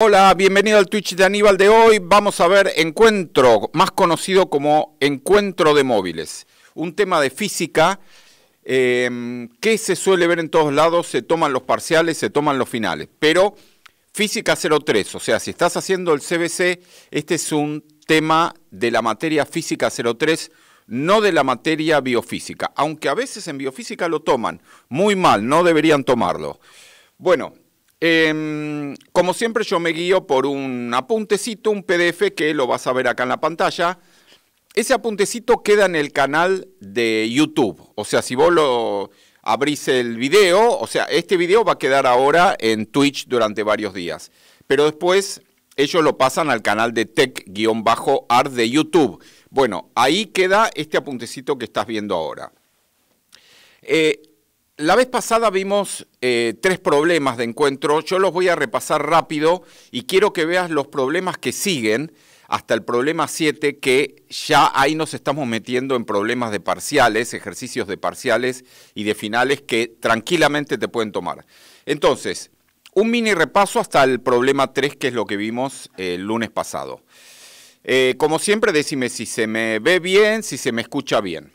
Hola, bienvenido al Twitch de Aníbal de hoy. Vamos a ver encuentro, más conocido como encuentro de móviles. Un tema de física em, que se suele ver en todos lados, se toman los parciales, se toman los finales. Pero física 03, o sea, si estás haciendo el CBC, este es un tema de la materia física 03, no de la materia biofísica. Aunque a veces en biofísica lo toman muy mal, no deberían tomarlo. Bueno, Em, como siempre yo me guío por un apuntecito, un PDF que lo vas a ver acá en la pantalla. Ese apuntecito queda en el canal de YouTube. O sea, si vos lo abrís el video, o sea, este video va a quedar ahora en Twitch durante varios días. Pero después ellos lo pasan al canal de tech-art de YouTube. Bueno, ahí queda este apuntecito que estás viendo ahora. Eh, la vez pasada vimos eh, tres problemas de encuentro, yo los voy a repasar rápido y quiero que veas los problemas que siguen hasta el problema 7, que ya ahí nos estamos metiendo en problemas de parciales, ejercicios de parciales y de finales que tranquilamente te pueden tomar. Entonces, un mini repaso hasta el problema 3, que es lo que vimos eh, el lunes pasado. Eh, como siempre, decime si se me ve bien, si se me escucha bien.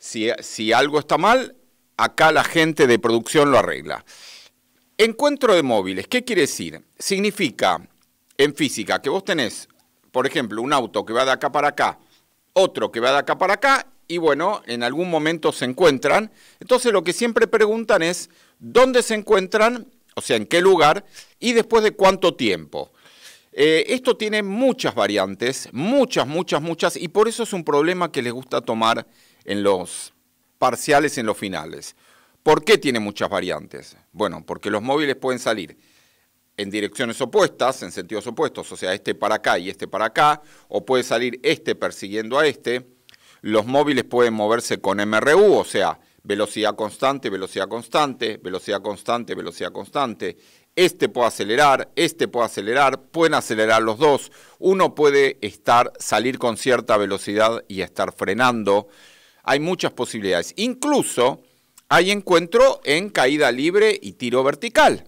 si algo está mal, acá la gente de producción lo arregla. Encuentro de móviles, ¿qué quiere decir? Significa en física que vos tenés, por ejemplo, un auto que va de acá para acá, otro que va de acá para acá, y bueno, en algún momento se encuentran. Entonces lo que siempre preguntan es dónde se encuentran, o sea, en qué lugar, y después de cuánto tiempo. Eh, esto tiene muchas variantes, muchas, muchas, muchas, y por eso es un problema que les gusta tomar en los parciales en los finales. ¿Por qué tiene muchas variantes? Bueno, porque los móviles pueden salir en direcciones opuestas, en sentidos opuestos, o sea, este para acá y este para acá, o puede salir este persiguiendo a este. Los móviles pueden moverse con MRU, o sea, velocidad constante, velocidad constante, velocidad constante, velocidad constante. Este puede acelerar, este puede acelerar, pueden acelerar los dos. Uno puede estar salir con cierta velocidad y estar frenando hay muchas posibilidades. Incluso hay encuentro en caída libre y tiro vertical,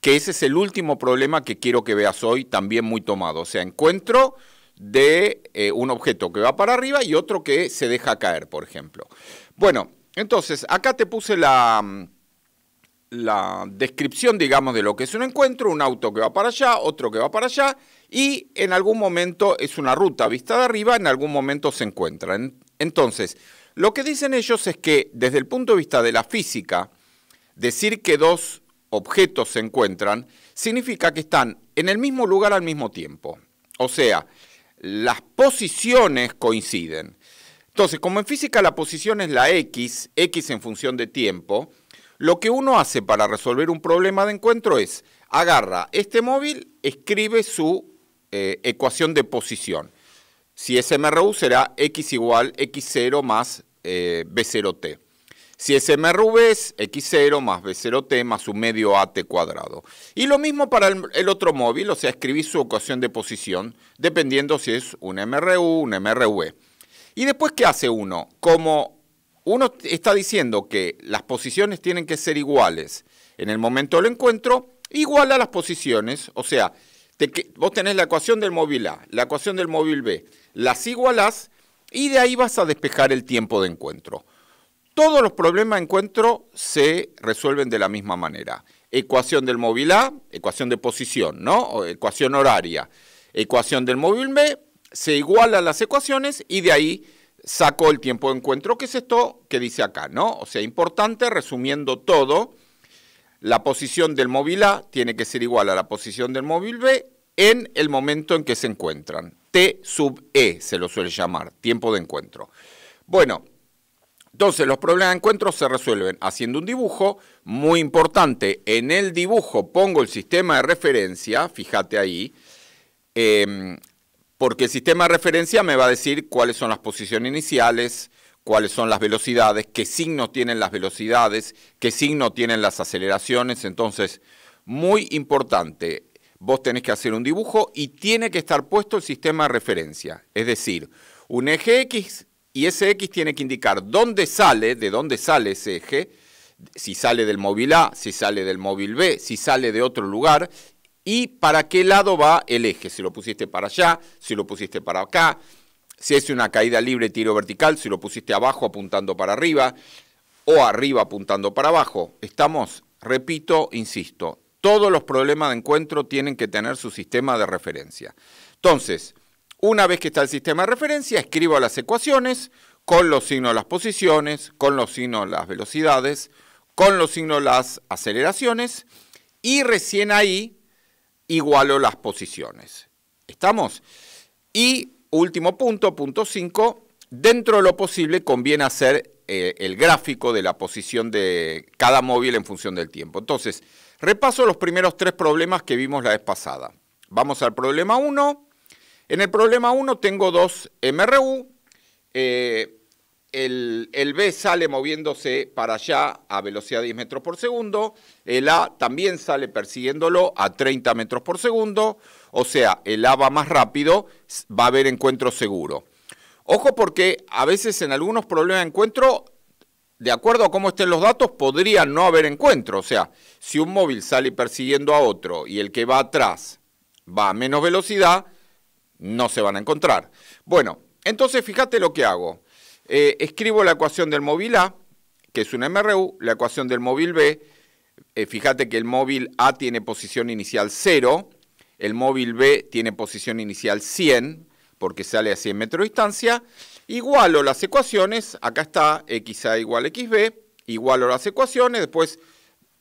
que ese es el último problema que quiero que veas hoy, también muy tomado. O sea, encuentro de eh, un objeto que va para arriba y otro que se deja caer, por ejemplo. Bueno, entonces, acá te puse la, la descripción, digamos, de lo que es un encuentro, un auto que va para allá, otro que va para allá, y en algún momento es una ruta vista de arriba, en algún momento se encuentra. Entonces, lo que dicen ellos es que desde el punto de vista de la física, decir que dos objetos se encuentran significa que están en el mismo lugar al mismo tiempo. O sea, las posiciones coinciden. Entonces, como en física la posición es la x, x en función de tiempo, lo que uno hace para resolver un problema de encuentro es agarra este móvil, escribe su eh, ecuación de posición. Si es MRU será x igual x0 más eh, B0T. Si es MRV es X0 más B0T más un medio AT cuadrado. Y lo mismo para el, otro móvil, o sea, escribir su ecuación de posición, dependiendo si es un MRU, un MRV. Y después, ¿qué hace uno? Como uno está diciendo que las posiciones tienen que ser iguales en el momento del encuentro, igual a las posiciones, o sea, vos tenés la ecuación del móvil A, la ecuación del móvil B, las igualás y de ahí vas a despejar el tiempo de encuentro. Todos los problemas de encuentro se resuelven de la misma manera. Ecuación del móvil A, ecuación de posición, ¿no? ecuación horaria. Ecuación del móvil B, se igualan las ecuaciones y de ahí saco el tiempo de encuentro, que es esto que dice acá, ¿no? O sea, importante, resumiendo todo, la posición del móvil A tiene que ser igual a la posición del móvil B en el momento en que se encuentran. T sub E se lo suele llamar, tiempo de encuentro. Bueno, entonces los problemas de encuentro se resuelven haciendo un dibujo, muy importante, en el dibujo pongo el sistema de referencia, fíjate ahí, em, porque el sistema de referencia me va a decir cuáles son las posiciones iniciales, cuáles son las velocidades, qué signo tienen las velocidades, qué signo tienen las aceleraciones. Entonces, muy importante, vos tenés que hacer un dibujo y tiene que estar puesto el sistema de referencia, es decir, un eje X y ese X tiene que indicar dónde sale, de dónde sale ese eje, si sale del móvil A, si sale del móvil B, si sale de otro lugar y para qué lado va el eje, si lo pusiste para allá, si lo pusiste para acá, si es una caída libre tiro vertical, si lo pusiste abajo apuntando para arriba o arriba apuntando para abajo. Estamos, repito, insisto, todos los problemas de encuentro tienen que tener su sistema de referencia. Entonces, una vez que está el sistema de referencia, escribo las ecuaciones con los signos las posiciones, con los signos las velocidades, con los signos las aceleraciones y recién ahí igualo las posiciones. ¿Estamos? Y último punto, punto 5, dentro de lo posible conviene hacer eh, el gráfico de la posición de cada móvil en función del tiempo. Entonces, Repaso los primeros tres problemas que vimos la vez pasada. Vamos al problema 1. En el problema 1 tengo dos MRU. Eh, el, el, B sale moviéndose para allá a velocidad de 10 metros por segundo, el A también sale persiguiéndolo a 30 metros por segundo, o sea, el A va más rápido, va a haber encuentro seguro. Ojo porque a veces en algunos problemas de encuentro de acuerdo a cómo estén los datos, podría no haber encuentro. O sea, si un móvil sale persiguiendo a otro y el que va atrás va a menos velocidad, no se van a encontrar. Bueno, entonces fíjate lo que hago. Eh, escribo la ecuación del móvil A, que es una MRU, la ecuación del móvil B. Eh, fíjate que el móvil A tiene posición inicial 0, el móvil B tiene posición inicial 100, porque sale a 100 metros de distancia Igualo las ecuaciones, acá está XA igual XB, igualo las ecuaciones, después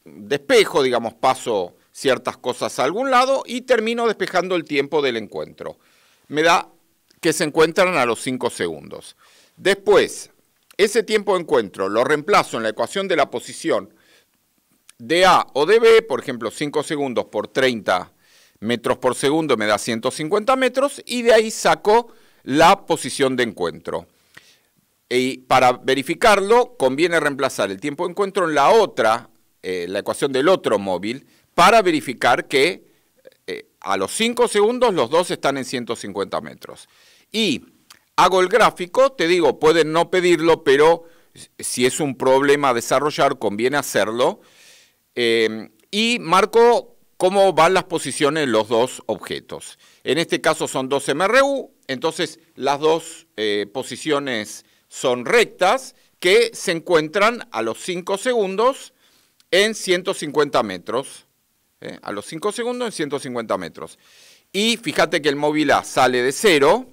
despejo, digamos, paso ciertas cosas a algún lado y termino despejando el tiempo del encuentro. Me da que se encuentran a los 5 segundos. Después, ese tiempo de encuentro lo reemplazo en la ecuación de la posición de A o de B, por ejemplo, 5 segundos por 30 metros por segundo me da 150 metros, y de ahí saco la posición de encuentro. Y para verificarlo, conviene reemplazar el tiempo de encuentro en la otra, eh, la ecuación del otro móvil, para verificar que eh, a los 5 segundos los dos están en 150 metros. Y hago el gráfico, te digo, pueden no pedirlo, pero si es un problema desarrollar, conviene hacerlo. Em, y marco cómo van las posiciones de los dos objetos. En este caso son dos MRU, entonces, las dos eh, posiciones son rectas que se encuentran a los 5 segundos en 150 metros. ¿eh? A los 5 segundos en 150 metros. Y fíjate que el móvil A sale de 0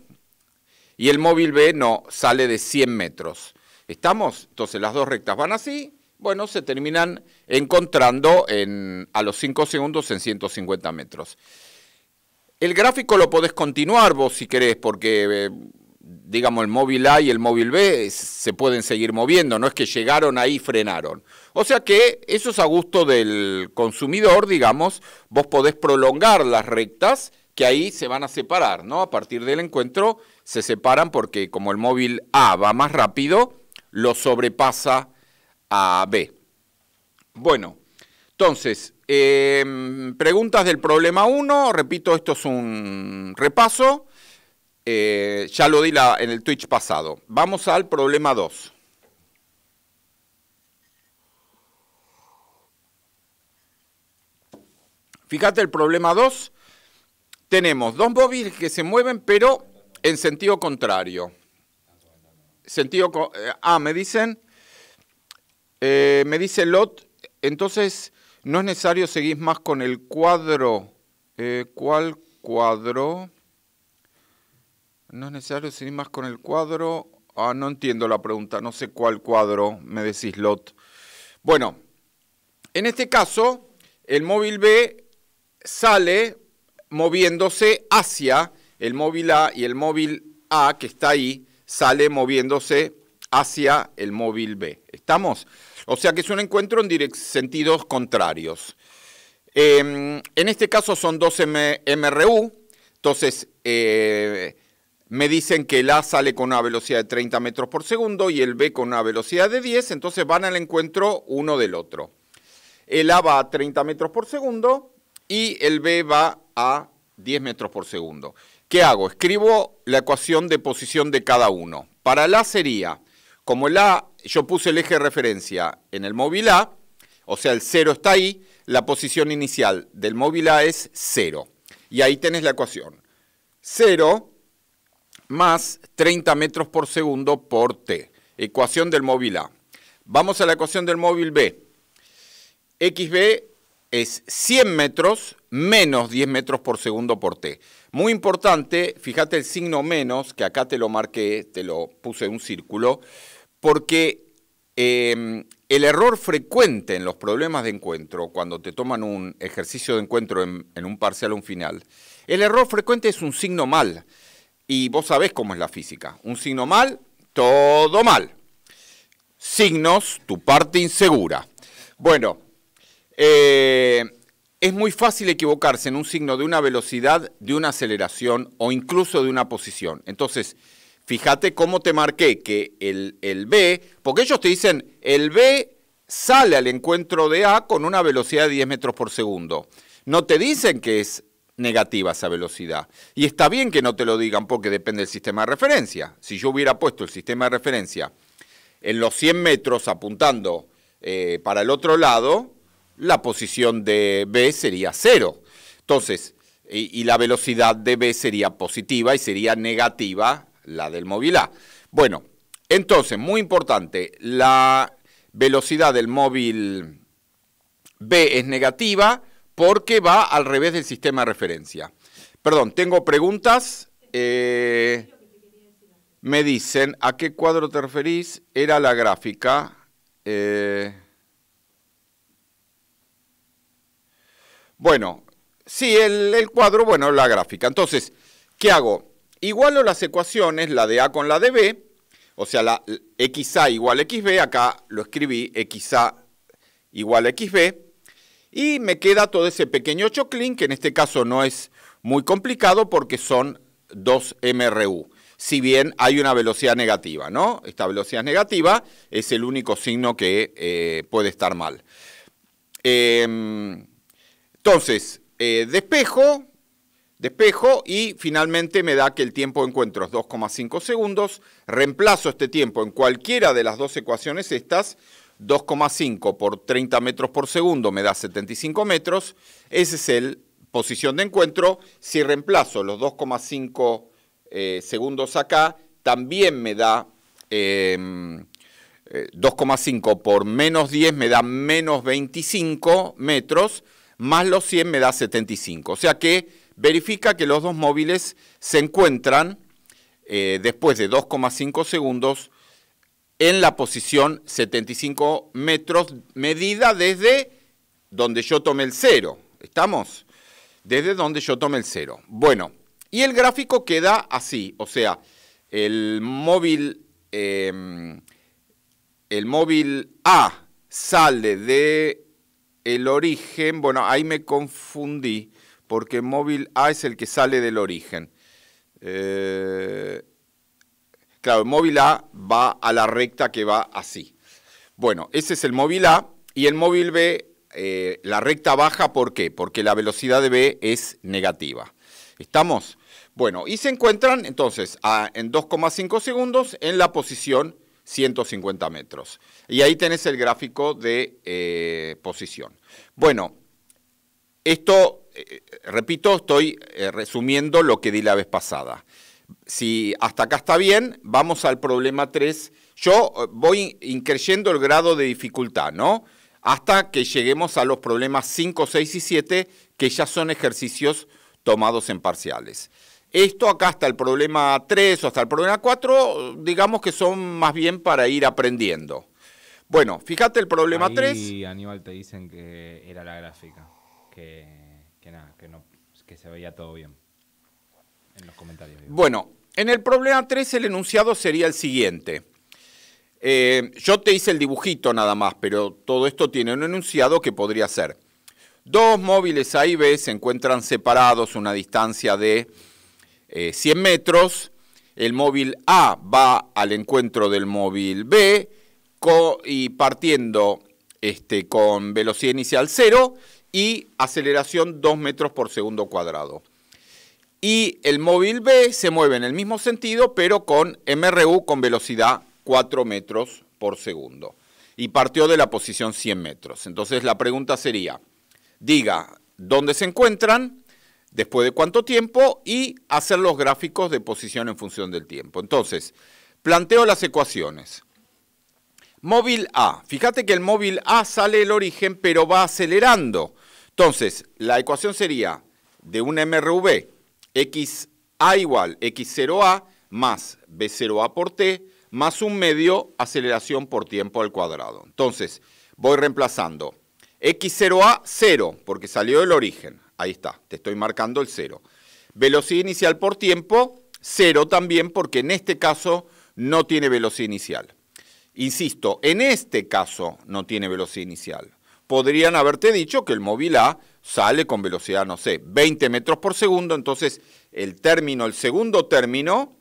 y el móvil B no, sale de 100 metros. ¿Estamos? Entonces las dos rectas van así, bueno, se terminan encontrando en, a los 5 segundos en 150 metros. El gráfico lo podés continuar vos si querés, porque eh, digamos el móvil A y el móvil B se pueden seguir moviendo, no es que llegaron ahí y frenaron. O sea que eso es a gusto del consumidor, digamos, vos podés prolongar las rectas que ahí se van a separar, ¿no? A partir del encuentro se separan porque como el móvil A va más rápido, lo sobrepasa a B. Bueno, entonces, eh, preguntas del problema 1, repito, esto es un repaso, eh, ya lo di la, en el Twitch pasado. Vamos al problema 2. Fíjate el problema 2, tenemos dos móviles que se mueven pero en sentido contrario. Sentido, eh, ah, me dicen, me dice Lot, entonces no es necesario seguir más con el cuadro. Eh, ¿Cuál cuadro? No es necesario seguir más con el cuadro. Ah, no entiendo la pregunta. No sé cuál cuadro me decís, Lot. Bueno, en este caso, el móvil B sale moviéndose hacia el móvil A y el móvil A que está ahí sale moviéndose hacia el móvil B. ¿Estamos? O sea que es un encuentro en sentidos contrarios. Em, en este caso son dos MRU, entonces eh, me dicen que el A sale con una velocidad de 30 metros por segundo y el B con una velocidad de 10, entonces van al encuentro uno del otro. El A va a 30 metros por segundo y el B va a 10 metros por segundo. ¿Qué hago? Escribo la ecuación de posición de cada uno. Para el A sería, como el A yo puse el eje de referencia en el móvil A, o sea, el 0 está ahí, la posición inicial del móvil A es 0. Y ahí tenés la ecuación. 0 más 30 metros por segundo por t. Ecuación del móvil A. Vamos a la ecuación del móvil B. XB es 100 metros menos 10 metros por segundo por t. Muy importante, fíjate el signo menos, que acá te lo marqué, te lo puse en un círculo porque em, el error frecuente en los problemas de encuentro, cuando te toman un ejercicio de encuentro en, un parcial o un final, el error frecuente es un signo mal. Y vos sabés cómo es la física. Un signo mal, todo mal. Signos, tu parte insegura. Bueno, eh, es muy fácil equivocarse en un signo de una velocidad, de una aceleración o incluso de una posición. Entonces, Fíjate cómo te marqué que el, B, porque ellos te dicen, el B sale al encuentro de A con una velocidad de 10 metros por segundo. No te dicen que es negativa esa velocidad. Y está bien que no te lo digan porque depende del sistema de referencia. Si yo hubiera puesto el sistema de referencia en los 100 metros apuntando eh, para el otro lado, la posición de B sería cero. Entonces, y, y la velocidad de B sería positiva y sería negativa la del móvil A. Bueno, entonces, muy importante, la velocidad del móvil B es negativa porque va al revés del sistema de referencia. Perdón, tengo preguntas. Eh, me dicen, ¿a qué cuadro te referís? Era la gráfica. Eh, bueno, sí, el, el, cuadro, bueno, la gráfica. Entonces, ¿qué hago? Igualo las ecuaciones, la de A con la de B, o sea, la XA igual a XB, acá lo escribí XA igual a XB, y me queda todo ese pequeño choclin, que en este caso no es muy complicado porque son dos MRU, si bien hay una velocidad negativa, ¿no? Esta velocidad negativa es el único signo que eh, puede estar mal. Em, entonces, eh, despejo, Despejo y finalmente me da que el tiempo de encuentro es 2,5 segundos. Reemplazo este tiempo en cualquiera de las dos ecuaciones estas. 2,5 por 30 metros por segundo me da 75 metros. Ese es el posición de encuentro. Si reemplazo los 2,5 eh, segundos acá, también me da 2,5 em, eh, por menos 10 me da menos 25 metros. Más los 100 me da 75. O sea que verifica que los dos móviles se encuentran eh, después de 2,5 segundos en la posición 75 metros, medida desde donde yo tomé el cero. ¿Estamos? Desde donde yo tomé el cero. Bueno, y el gráfico queda así, o sea, el móvil, em, el móvil A sale de el origen, bueno, ahí me confundí, porque móvil A es el que sale del origen. Eh, claro, el móvil A va a la recta que va así. Bueno, ese es el móvil A y el móvil B, eh, la recta baja, ¿por qué? Porque la velocidad de B es negativa. ¿Estamos? Bueno, y se encuentran entonces en 2,5 segundos en la posición 150 metros. Y ahí tenés el gráfico de eh, posición. Bueno, esto eh, repito, estoy eh, resumiendo lo que di la vez pasada. Si hasta acá está bien, vamos al problema 3. Yo eh, voy increyendo el grado de dificultad, ¿no? Hasta que lleguemos a los problemas 5, 6 y 7, que ya son ejercicios tomados en parciales. Esto acá hasta el problema 3 o hasta el problema 4, digamos que son más bien para ir aprendiendo. Bueno, fíjate el problema 3. Y Aníbal te dicen que era la gráfica, que que nada, que, se veía todo bien en los comentarios. Bueno, en el problema 3 el enunciado sería el siguiente. Eh, yo te hice el dibujito nada más, pero todo esto tiene un enunciado que podría ser. Dos móviles A y B se encuentran separados una distancia de 100 eh, metros. El móvil A va al encuentro del móvil B y partiendo este, con velocidad inicial 0 y aceleración 2 metros por segundo cuadrado. Y el móvil B se mueve en el mismo sentido, pero con MRU con velocidad 4 metros por segundo. Y partió de la posición 100 metros. Entonces la pregunta sería, diga dónde se encuentran, después de cuánto tiempo y hacer los gráficos de posición en función del tiempo. Entonces, planteo las ecuaciones. Móvil A. Fíjate que el móvil A sale del origen, pero va acelerando. Entonces, la ecuación sería de un MRV, XA igual X0A más B0A por T más un medio aceleración por tiempo al cuadrado. Entonces, voy reemplazando X0A, 0, porque salió del origen. Ahí está, te estoy marcando el cero. Velocidad inicial por tiempo, 0 también, porque en este caso no tiene velocidad inicial. Insisto, en este caso no tiene velocidad inicial podrían haberte dicho que el móvil A sale con velocidad, no sé, 20 metros por segundo, entonces el término, el segundo término,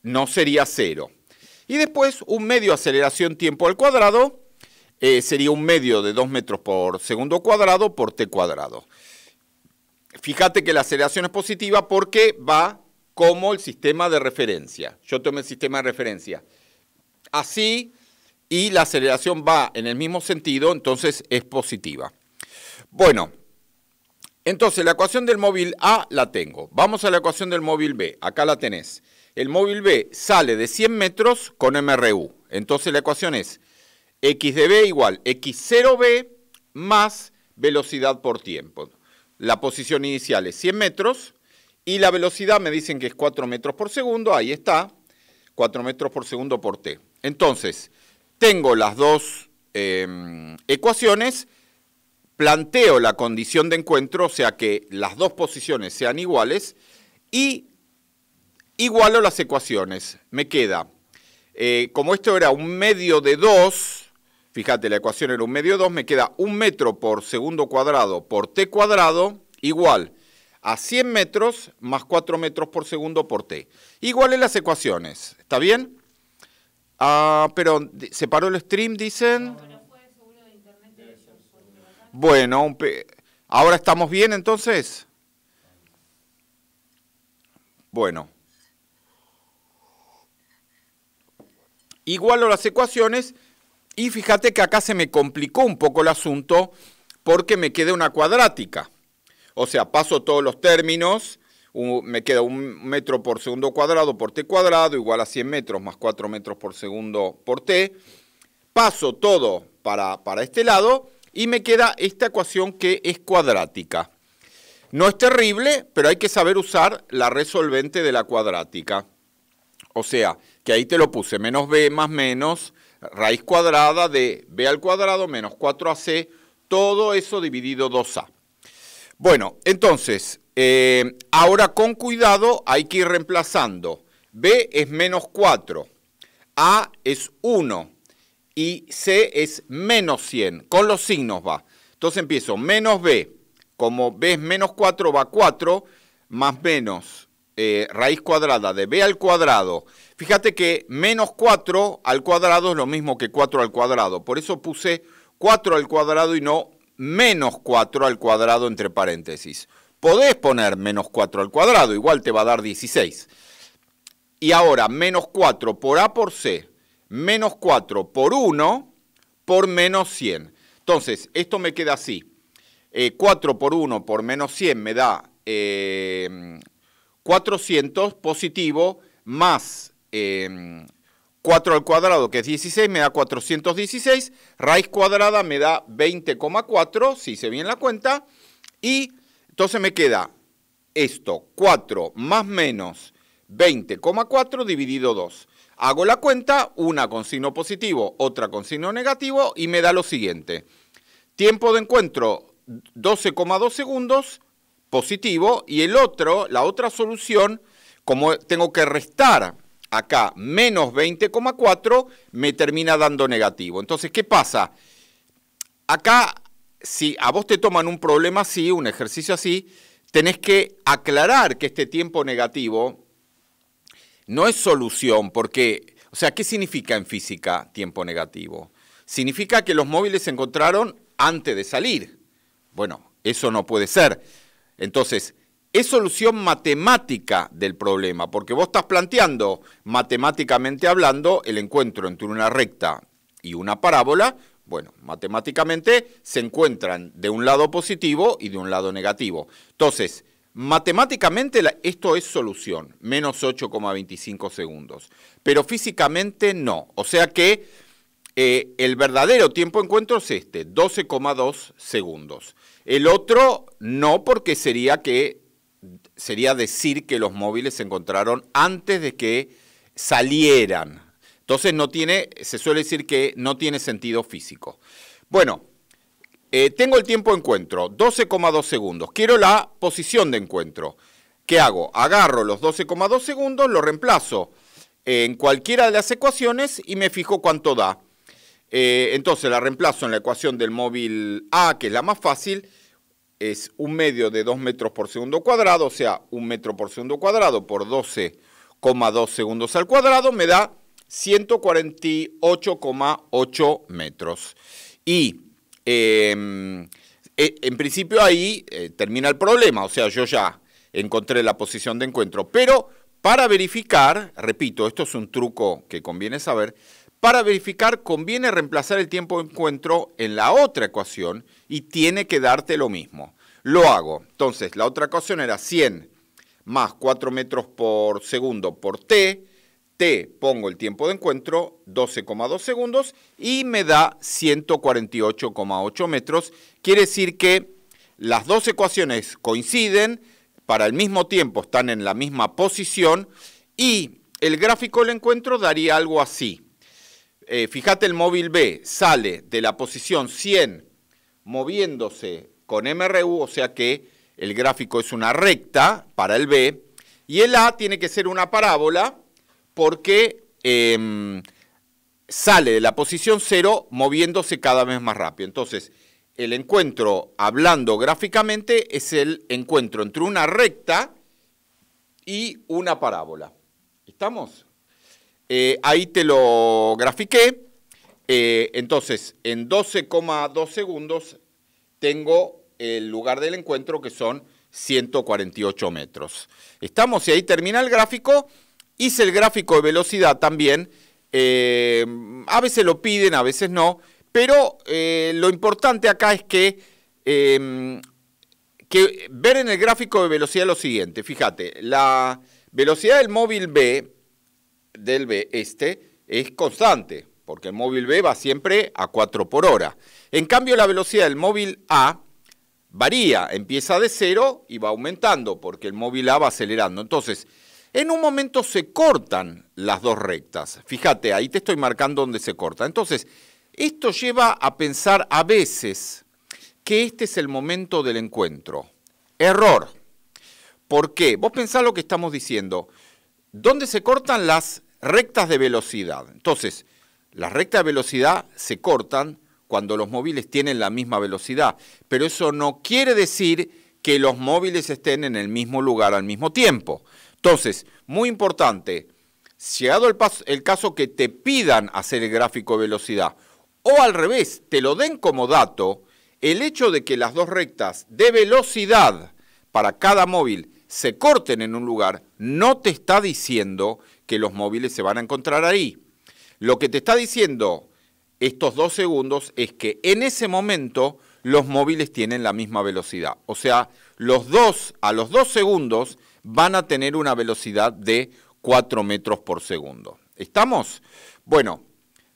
no sería cero. Y después un medio aceleración tiempo al cuadrado eh, sería un medio de 2 metros por segundo cuadrado por t cuadrado. Fíjate que la aceleración es positiva porque va como el sistema de referencia. Yo tomé el sistema de referencia. Así y la aceleración va en el mismo sentido, entonces es positiva. Bueno, entonces la ecuación del móvil A la tengo. Vamos a la ecuación del móvil B, acá la tenés. El móvil B sale de 100 metros con MRU. Entonces la ecuación es x de B igual x0B más velocidad por tiempo. La posición inicial es 100 metros y la velocidad me dicen que es 4 metros por segundo, ahí está, 4 metros por segundo por t. Entonces, tengo las dos em, ecuaciones, planteo la condición de encuentro, o sea que las dos posiciones sean iguales, y igualo las ecuaciones. Me queda, eh, como esto era un medio de 2, fíjate, la ecuación era un medio de 2, me queda un metro por segundo cuadrado por t cuadrado igual a 100 metros más 4 metros por segundo por t. Igualé las ecuaciones, ¿está bien? Ah, pero se paró el stream, dicen. Bueno, ¿ahora estamos bien entonces? Bueno. Igualo las ecuaciones y fíjate que acá se me complicó un poco el asunto porque me queda una cuadrática. O sea, paso todos los términos me queda un metro por segundo cuadrado por t cuadrado, igual a 100 metros más 4 metros por segundo por t. Paso todo para, para este lado y me queda esta ecuación que es cuadrática. No es terrible, pero hay que saber usar la resolvente de la cuadrática. O sea, que ahí te lo puse, menos b más menos, raíz cuadrada de b al cuadrado menos 4ac, todo eso dividido 2a. Bueno, entonces, eh, ahora con cuidado hay que ir reemplazando. B es menos 4, A es 1 y C es menos 100. Con los signos va. Entonces empiezo, menos B, como B es menos 4 va 4, más menos eh, raíz cuadrada de B al cuadrado. Fíjate que menos 4 al cuadrado es lo mismo que 4 al cuadrado. Por eso puse 4 al cuadrado y no menos 4 al cuadrado entre paréntesis podés poner menos 4 al cuadrado, igual te va a dar 16. Y ahora, menos 4 por A por C, menos 4 por 1 por menos 100. Entonces, esto me queda así. 4 eh, por 1 por menos 100 me da 400 eh, positivo más 4 eh, al cuadrado, que es 16, me da 416. Raíz cuadrada me da 20,4, si hice bien la cuenta. Y entonces me queda esto, 4 más menos 20,4 dividido 2. Hago la cuenta, una con signo positivo, otra con signo negativo y me da lo siguiente. Tiempo de encuentro 12,2 segundos positivo y el otro, la otra solución, como tengo que restar acá menos 20,4, me termina dando negativo. Entonces, ¿qué pasa? Acá si a vos te toman un problema así, un ejercicio así, tenés que aclarar que este tiempo negativo no es solución, porque, o sea, ¿qué significa en física tiempo negativo? Significa que los móviles se encontraron antes de salir. Bueno, eso no puede ser. Entonces, es solución matemática del problema, porque vos estás planteando, matemáticamente hablando, el encuentro entre una recta y una parábola bueno, matemáticamente se encuentran de un lado positivo y de un lado negativo. Entonces, matemáticamente esto es solución, menos 8,25 segundos, pero físicamente no. O sea que eh, el verdadero tiempo de encuentro es este, 12,2 segundos. El otro no porque sería que sería decir que los móviles se encontraron antes de que salieran entonces no tiene, se suele decir que no tiene sentido físico. Bueno, eh, tengo el tiempo de encuentro, 12,2 segundos. Quiero la posición de encuentro. ¿Qué hago? Agarro los 12,2 segundos, lo reemplazo eh, en cualquiera de las ecuaciones y me fijo cuánto da. Eh, entonces la reemplazo en la ecuación del móvil A, que es la más fácil, es un medio de 2 metros por segundo cuadrado, o sea, un metro por segundo cuadrado por 12,2 segundos al cuadrado, me da 148,8 metros. Y em, e, en principio ahí eh, termina el problema, o sea, yo ya encontré la posición de encuentro, pero para verificar, repito, esto es un truco que conviene saber, para verificar conviene reemplazar el tiempo de encuentro en la otra ecuación y tiene que darte lo mismo. Lo hago. Entonces, la otra ecuación era 100 más 4 metros por segundo por t T, pongo el tiempo de encuentro, 12,2 segundos, y me da 148,8 metros. Quiere decir que las dos ecuaciones coinciden, para el mismo tiempo están en la misma posición, y el gráfico del encuentro daría algo así. Eh, fíjate, el móvil B sale de la posición 100 moviéndose con MRU, o sea que el gráfico es una recta para el B, y el A tiene que ser una parábola, porque em, sale de la posición cero moviéndose cada vez más rápido. Entonces, el encuentro, hablando gráficamente, es el encuentro entre una recta y una parábola. ¿Estamos? Eh, ahí te lo grafiqué. Eh, entonces, en 12,2 segundos tengo el lugar del encuentro que son 148 metros. Estamos y ahí termina el gráfico. Hice el gráfico de velocidad también. Eh, a veces lo piden, a veces no. Pero eh, lo importante acá es em, que, ver en el gráfico de velocidad lo siguiente. Fíjate, la velocidad del móvil B, del B este, es constante, porque el móvil B va siempre a 4 por hora. En cambio, la velocidad del móvil A varía, empieza de cero y va aumentando, porque el móvil A va acelerando. Entonces, en un momento se cortan las dos rectas. Fíjate, ahí te estoy marcando donde se corta. Entonces, esto lleva a pensar a veces que este es el momento del encuentro. Error. ¿Por qué? Vos pensás lo que estamos diciendo. ¿Dónde se cortan las rectas de velocidad? Entonces, las rectas de velocidad se cortan cuando los móviles tienen la misma velocidad, pero eso no quiere decir que los móviles estén en el mismo lugar al mismo tiempo. Entonces, muy importante, llegado el, el caso que te pidan hacer el gráfico de velocidad, o al revés, te lo den como dato, el hecho de que las dos rectas de velocidad para cada móvil se corten en un lugar, no te está diciendo que los móviles se van a encontrar ahí. Lo que te está diciendo estos dos segundos es que en ese momento los móviles tienen la misma velocidad. O sea, los dos, a los dos segundos van a tener una velocidad de 4 metros por segundo. ¿Estamos? Bueno,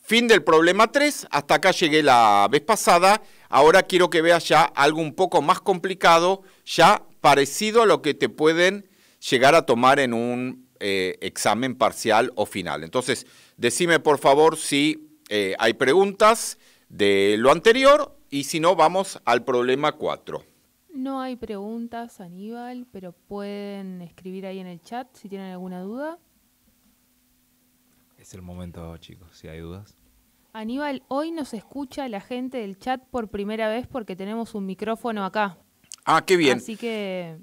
fin del problema 3. Hasta acá llegué la vez pasada. Ahora quiero que veas ya algo un poco más complicado, ya parecido a lo que te pueden llegar a tomar en un eh, examen parcial o final. Entonces, decime por favor si eh, hay preguntas de lo anterior y si no, vamos al problema 4. No hay preguntas, Aníbal, pero pueden escribir ahí en el chat si tienen alguna duda. Es el momento, chicos, si hay dudas. Aníbal, hoy nos escucha la gente del chat por primera vez porque tenemos un micrófono acá. Ah, qué bien. Así que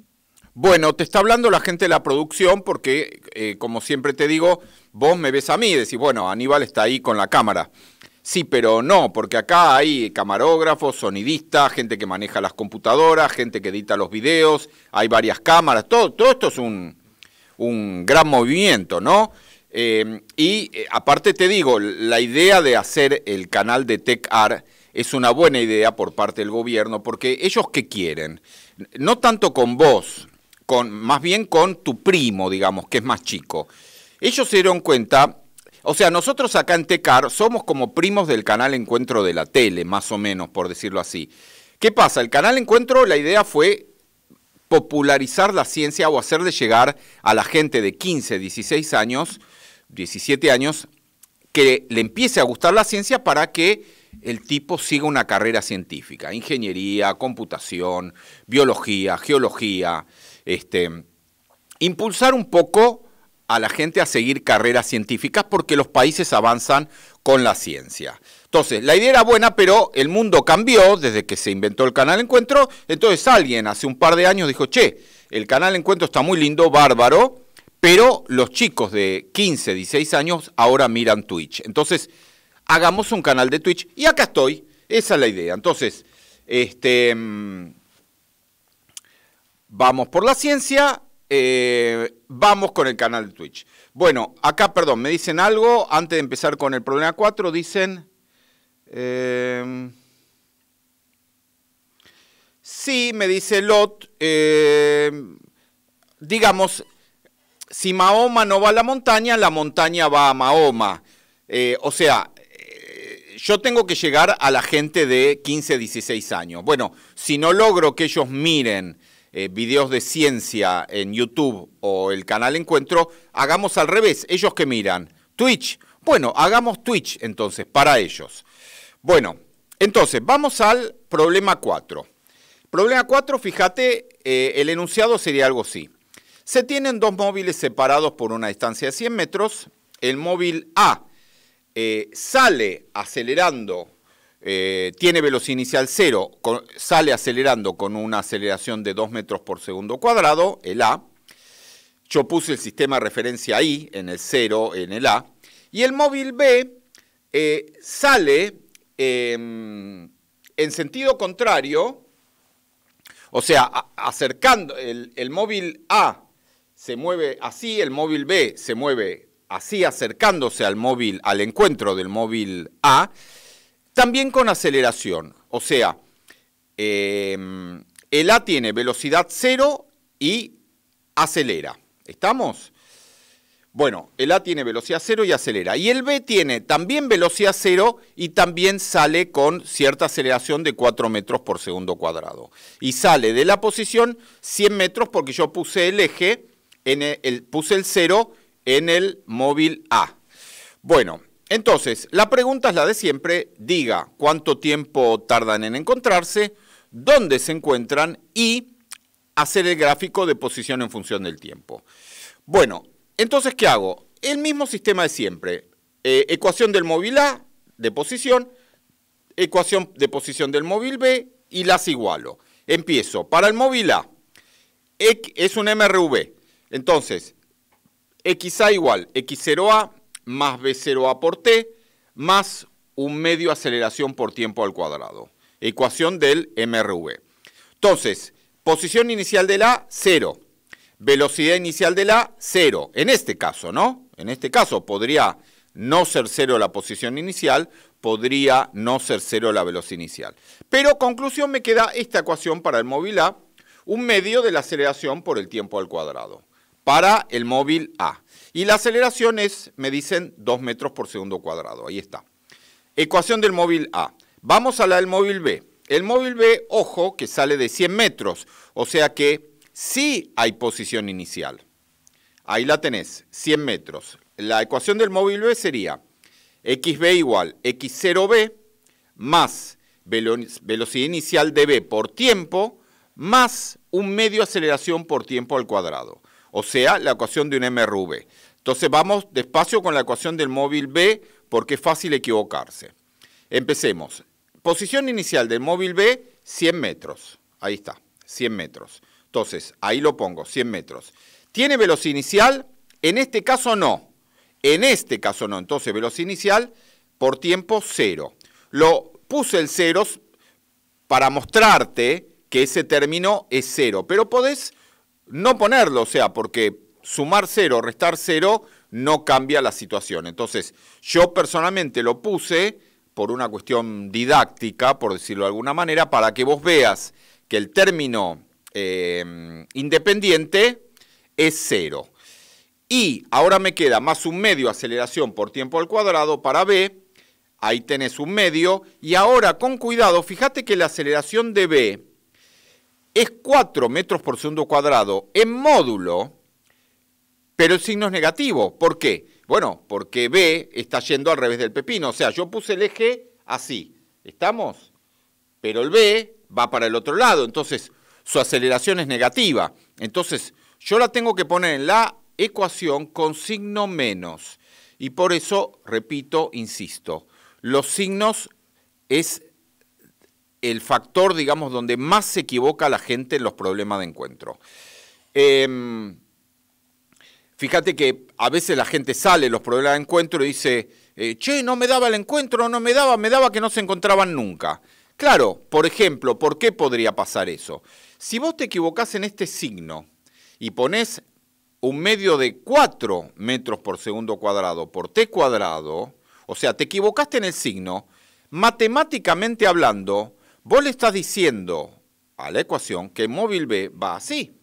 bueno, te está hablando la gente de la producción porque, eh, como siempre te digo, vos me ves a mí y decís, bueno, Aníbal está ahí con la cámara. Sí, pero no, porque acá hay camarógrafos, sonidistas, gente que maneja las computadoras, gente que edita los videos, hay varias cámaras, todo, todo esto es un, un gran movimiento, ¿no? Eh, y eh, aparte te digo, la idea de hacer el canal de TechArt es una buena idea por parte del gobierno, porque ellos qué quieren, no tanto con vos, con, más bien con tu primo, digamos, que es más chico. Ellos se dieron cuenta o sea, nosotros acá en TECAR somos como primos del canal Encuentro de la tele, más o menos, por decirlo así. ¿Qué pasa? El canal Encuentro, la idea fue popularizar la ciencia o hacerle llegar a la gente de 15, 16 años, 17 años, que le empiece a gustar la ciencia para que el tipo siga una carrera científica, ingeniería, computación, biología, geología, este, impulsar un poco a la gente a seguir carreras científicas porque los países avanzan con la ciencia. Entonces, la idea era buena, pero el mundo cambió desde que se inventó el canal Encuentro. Entonces alguien hace un par de años dijo, che, el canal Encuentro está muy lindo, bárbaro, pero los chicos de 15, 16 años ahora miran Twitch. Entonces, hagamos un canal de Twitch y acá estoy. Esa es la idea. Entonces, este, mm, vamos por la ciencia eh, vamos con el canal de Twitch. Bueno, acá, perdón, me dicen algo antes de empezar con el problema 4. Dicen. Eh, sí, me dice Lot. Eh, digamos, si Mahoma no va a la montaña, la montaña va a Mahoma. o sea, yo tengo que llegar a la gente de 15, 16 años. Bueno, si no logro que ellos miren eh, videos de ciencia en YouTube o el canal Encuentro, hagamos al revés, ellos que miran. Twitch, bueno, hagamos Twitch entonces para ellos. Bueno, entonces vamos al problema 4. Problema 4, fíjate, eh, el enunciado sería algo así. Se tienen dos móviles separados por una distancia de 100 metros. El móvil A eh, sale acelerando eh, tiene velocidad inicial cero, sale acelerando con una aceleración de 2 metros por segundo cuadrado, el A. Yo puse el sistema de referencia I en el 0, en el A. Y el móvil B eh, sale em, en sentido contrario, o sea, acercando, el, el móvil A se mueve así, el móvil B se mueve así, acercándose al móvil, al encuentro del móvil A también con aceleración, o sea, em, el A tiene velocidad cero y acelera. ¿Estamos? Bueno, el A tiene velocidad cero y acelera. Y el B tiene también velocidad cero y también sale con cierta aceleración de 4 metros por segundo cuadrado. Y sale de la posición 100 metros porque yo puse el eje, en el, puse el cero en el móvil A. Bueno, entonces, la pregunta es la de siempre, diga cuánto tiempo tardan en encontrarse, dónde se encuentran y hacer el gráfico de posición en función del tiempo. Bueno, entonces, ¿qué hago? El mismo sistema de siempre. Eh, ecuación del móvil A de posición, ecuación de posición del móvil B y las igualo. Empiezo. Para el móvil A, es un MRV. Entonces, XA igual, X0A más B0 a por T más un medio aceleración por tiempo al cuadrado. Ecuación del MRV. Entonces, posición inicial de la, cero. Velocidad inicial de la, cero. En este caso, ¿no? En este caso podría no ser cero la posición inicial, podría no ser cero la velocidad inicial. Pero conclusión me queda esta ecuación para el móvil A, un medio de la aceleración por el tiempo al cuadrado. Para el móvil A. Y la aceleración es, me dicen, 2 metros por segundo cuadrado. Ahí está. Ecuación del móvil A. Vamos a la del móvil B. El móvil B, ojo, que sale de 100 metros. O sea que sí hay posición inicial. Ahí la tenés, 100 metros. La ecuación del móvil B sería xb igual x0b más velocidad inicial de b por tiempo más un medio aceleración por tiempo al cuadrado o sea, la ecuación de un MRV. Entonces vamos despacio con la ecuación del móvil B porque es fácil equivocarse. Empecemos. Posición inicial del móvil B, 100 metros. Ahí está, 100 metros. Entonces, ahí lo pongo, 100 metros. ¿Tiene velocidad inicial? En este caso no. En este caso no. Entonces, velocidad inicial por tiempo cero. Lo puse el cero para mostrarte que ese término es cero, pero podés no ponerlo, o sea, porque sumar cero, restar cero, no cambia la situación. Entonces, yo personalmente lo puse por una cuestión didáctica, por decirlo de alguna manera, para que vos veas que el término eh, independiente es cero. Y ahora me queda más un medio aceleración por tiempo al cuadrado para B, ahí tenés un medio, y ahora con cuidado, fíjate que la aceleración de B es 4 metros por segundo cuadrado en módulo, pero el signo es negativo. ¿Por qué? Bueno, porque B está yendo al revés del pepino. O sea, yo puse el eje así. ¿Estamos? Pero el B va para el otro lado. Entonces, su aceleración es negativa. Entonces, yo la tengo que poner en la ecuación con signo menos. Y por eso, repito, insisto, los signos es el factor, digamos, donde más se equivoca la gente en los problemas de encuentro. Em, fíjate que a veces la gente sale los problemas de encuentro y dice, eh, che, no me daba el encuentro, no me daba, me daba que no se encontraban nunca. Claro, por ejemplo, ¿por qué podría pasar eso? Si vos te equivocás en este signo y pones un medio de 4 metros por segundo cuadrado por t cuadrado, o sea, te equivocaste en el signo, matemáticamente hablando, Vos le estás diciendo a la ecuación que el móvil B va así.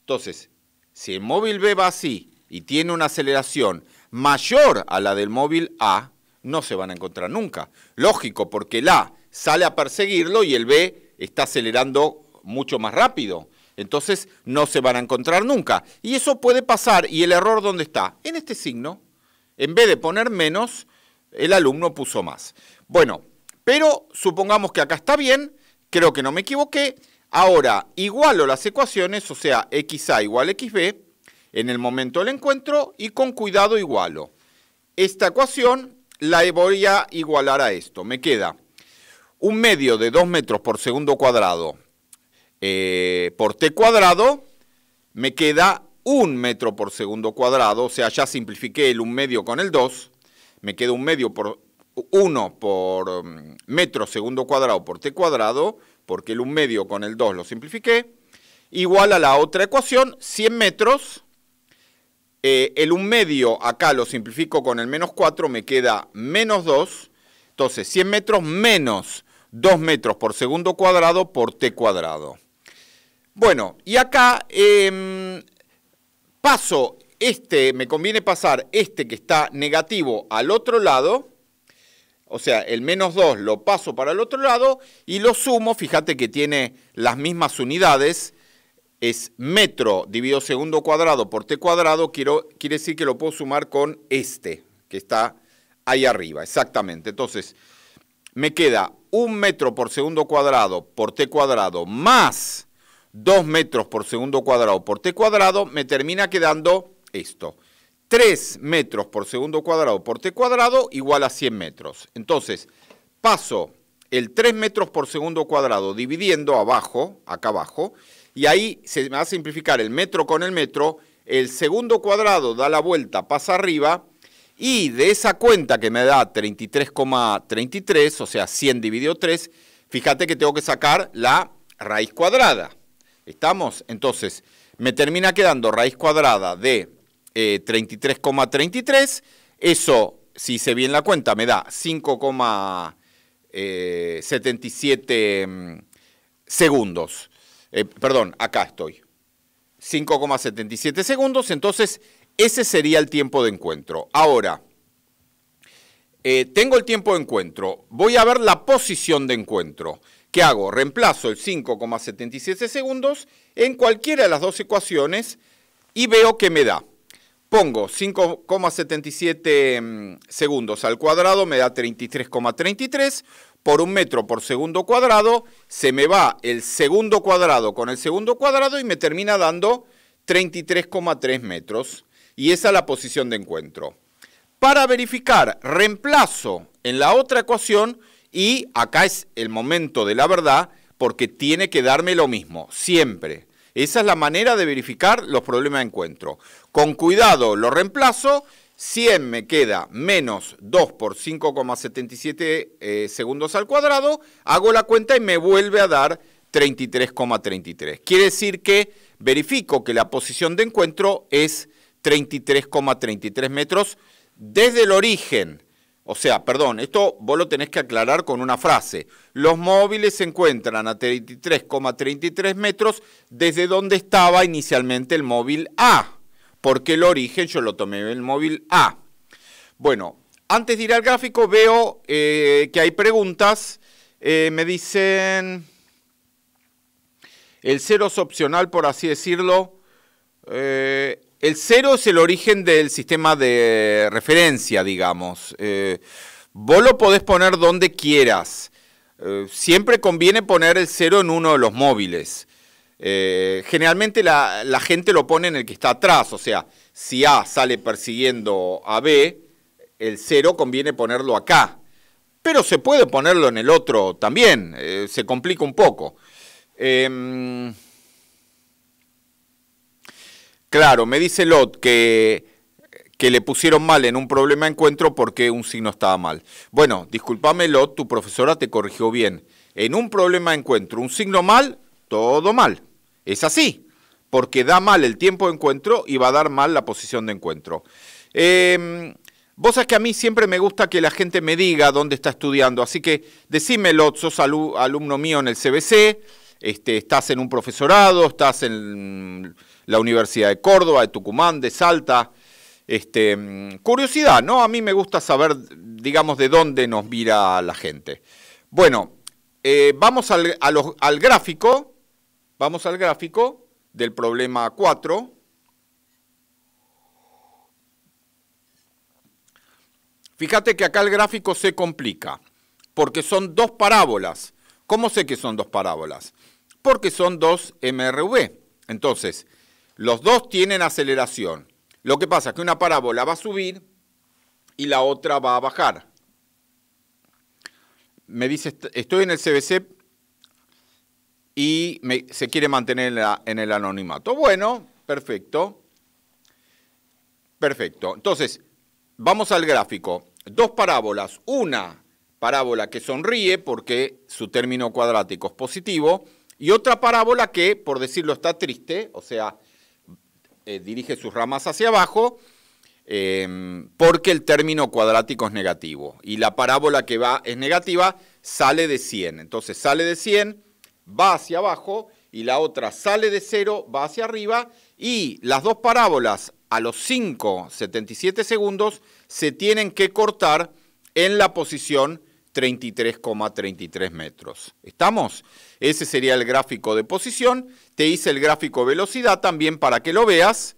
Entonces, si el móvil B va así y tiene una aceleración mayor a la del móvil A, no se van a encontrar nunca. Lógico, porque el A sale a perseguirlo y el B está acelerando mucho más rápido. Entonces no se van a encontrar nunca. Y eso puede pasar. ¿Y el error dónde está? En este signo. En vez de poner menos, el alumno puso más. Bueno, pero supongamos que acá está bien, creo que no me equivoqué. Ahora, igualo las ecuaciones, o sea, XA igual XB, en el momento del encuentro y con cuidado igualo. Esta ecuación la voy a igualar a esto. Me queda un medio de 2 metros por segundo cuadrado eh, por t cuadrado, me queda un metro por segundo cuadrado, o sea, ya simplifiqué el un medio con el 2, me queda un medio por 1 por mm, metro segundo cuadrado por t cuadrado, porque el 1 medio con el 2 lo simplifiqué, igual a la otra ecuación, 100 metros, eh, el 1 medio acá lo simplifico con el menos 4, me queda menos 2, entonces 100 metros menos 2 metros por segundo cuadrado por t cuadrado. Bueno, y acá em, paso este, me conviene pasar este que está negativo al otro lado, o sea, el menos 2 lo paso para el otro lado y lo sumo, fíjate que tiene las mismas unidades, es metro dividido segundo cuadrado por t cuadrado, quiero, quiere decir que lo puedo sumar con este, que está ahí arriba, exactamente. Entonces, me queda un metro por segundo cuadrado por t cuadrado más 2 metros por segundo cuadrado por t cuadrado, me termina quedando esto. 3 metros por segundo cuadrado por t cuadrado igual a 100 metros. Entonces, paso el 3 metros por segundo cuadrado dividiendo abajo, acá abajo, y ahí se va a simplificar el metro con el metro, el segundo cuadrado da la vuelta, pasa arriba, y de esa cuenta que me da 33,33, o sea, 100 dividido 3, fíjate que tengo que sacar la raíz cuadrada. ¿Estamos? Entonces, me termina quedando raíz cuadrada de 33,33. Eh, Eso, si hice bien la cuenta, me da 5,77 eh, mm, segundos. Eh, perdón, acá estoy. 5,77 segundos. Entonces, ese sería el tiempo de encuentro. Ahora, tengo el tiempo de encuentro. Voy a ver la posición de encuentro. ¿Qué hago? Reemplazo el 5,77 segundos en cualquiera de las dos ecuaciones y veo que me da Pongo 5,77 mm, segundos al cuadrado, me da 33,33. Por un metro por segundo cuadrado, se me va el segundo cuadrado con el segundo cuadrado y me termina dando 33,3 metros. Y esa es la posición de encuentro. Para verificar, reemplazo en la otra ecuación y acá es el momento de la verdad porque tiene que darme lo mismo, siempre. Esa es la manera de verificar los problemas de encuentro. Con cuidado lo reemplazo. 100 me queda menos 2 por 5,77 eh, segundos al cuadrado. Hago la cuenta y me vuelve a dar 33,33. Quiere decir que verifico que la posición de encuentro es 33,33 metros desde el origen o sea, perdón, esto vos lo tenés que aclarar con una frase. Los móviles se encuentran a 33,33 metros desde donde estaba inicialmente el móvil A, porque el origen yo lo tomé el móvil A. Bueno, antes de ir al gráfico veo eh, que hay preguntas. Eh, me dicen, el cero es opcional, por así decirlo. Eh, el cero es el origen del sistema de referencia, digamos. Eh, vos lo podés poner donde quieras. Eh, siempre conviene poner el cero en uno de los móviles. Eh, generalmente la, la, gente lo pone en el que está atrás, o sea, si A sale persiguiendo a B, el cero conviene ponerlo acá. Pero se puede ponerlo en el otro también, se complica un poco. Em, Claro, me dice Lot que, que le pusieron mal en un problema de encuentro porque un signo estaba mal. Bueno, discúlpame Lot, tu profesora te corrigió bien. En un problema de encuentro, un signo mal, todo mal. Es así, porque da mal el tiempo de encuentro y va a dar mal la posición de encuentro. Em, vos sabés que a mí siempre me gusta que la gente me diga dónde está estudiando, así que decime, Lot, sos alumno mío en el CBC, este, estás en un profesorado, estás en la Universidad de Córdoba, de Tucumán, de Salta. Este, mm, curiosidad, ¿no? A mí me gusta saber, digamos, de dónde nos mira la gente. Bueno, eh, vamos al, al gráfico, vamos al gráfico del problema 4. Fíjate que acá el gráfico se complica, porque son dos parábolas. ¿Cómo sé que son dos parábolas? Porque son dos MRV. Entonces, los dos tienen aceleración. Lo que pasa es que una parábola va a subir y la otra va a bajar. Me dice, estoy en el CBC y se quiere mantener en el anonimato. Bueno, perfecto. Perfecto. Entonces, vamos al gráfico. Dos parábolas. Una parábola que sonríe porque su término cuadrático es positivo y otra parábola que, por decirlo, está triste, o sea, eh, dirige sus ramas hacia abajo, em, porque el término cuadrático es negativo. Y la parábola que va es negativa, sale de 100. Entonces sale de 100, va hacia abajo, y la otra sale de 0, va hacia arriba, y las dos parábolas a los 5,77 segundos se tienen que cortar en la posición 33,33 metros. ¿Estamos? Ese sería el gráfico de posición. Te hice el gráfico velocidad también para que lo veas.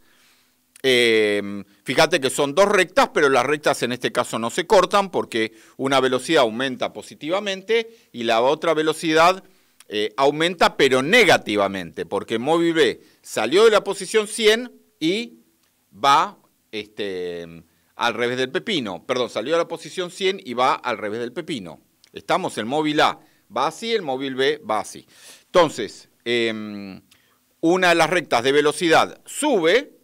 Em, fíjate que son dos rectas, pero las rectas en este caso no se cortan porque una velocidad aumenta positivamente y la otra velocidad eh, aumenta pero negativamente, porque Móvil B salió de la posición 100 y va este, al revés del pepino. Perdón, salió de la posición 100 y va al revés del pepino. Estamos en móvil A va así, el móvil B va así. Entonces, em, una de las rectas de velocidad sube,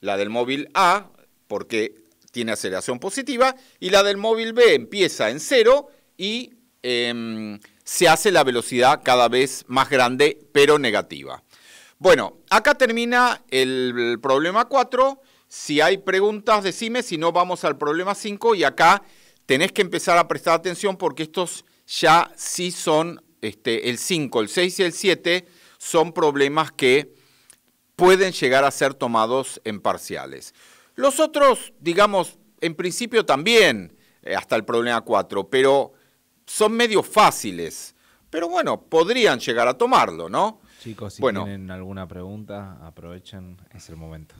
la del móvil A, porque tiene aceleración positiva, y la del móvil B empieza en cero y em, se hace la velocidad cada vez más grande, pero negativa. Bueno, acá termina el, el problema 4. Si hay preguntas, decime, si no vamos al problema 5 y acá tenés que empezar a prestar atención porque estos ya sí son este, el 5, el 6 y el 7 son problemas que pueden llegar a ser tomados en parciales. Los otros, digamos, en principio también, eh, hasta el problema 4, pero son medio fáciles. Pero bueno, podrían llegar a tomarlo, ¿no? Chicos, si bueno, tienen alguna pregunta, aprovechen, es el momento.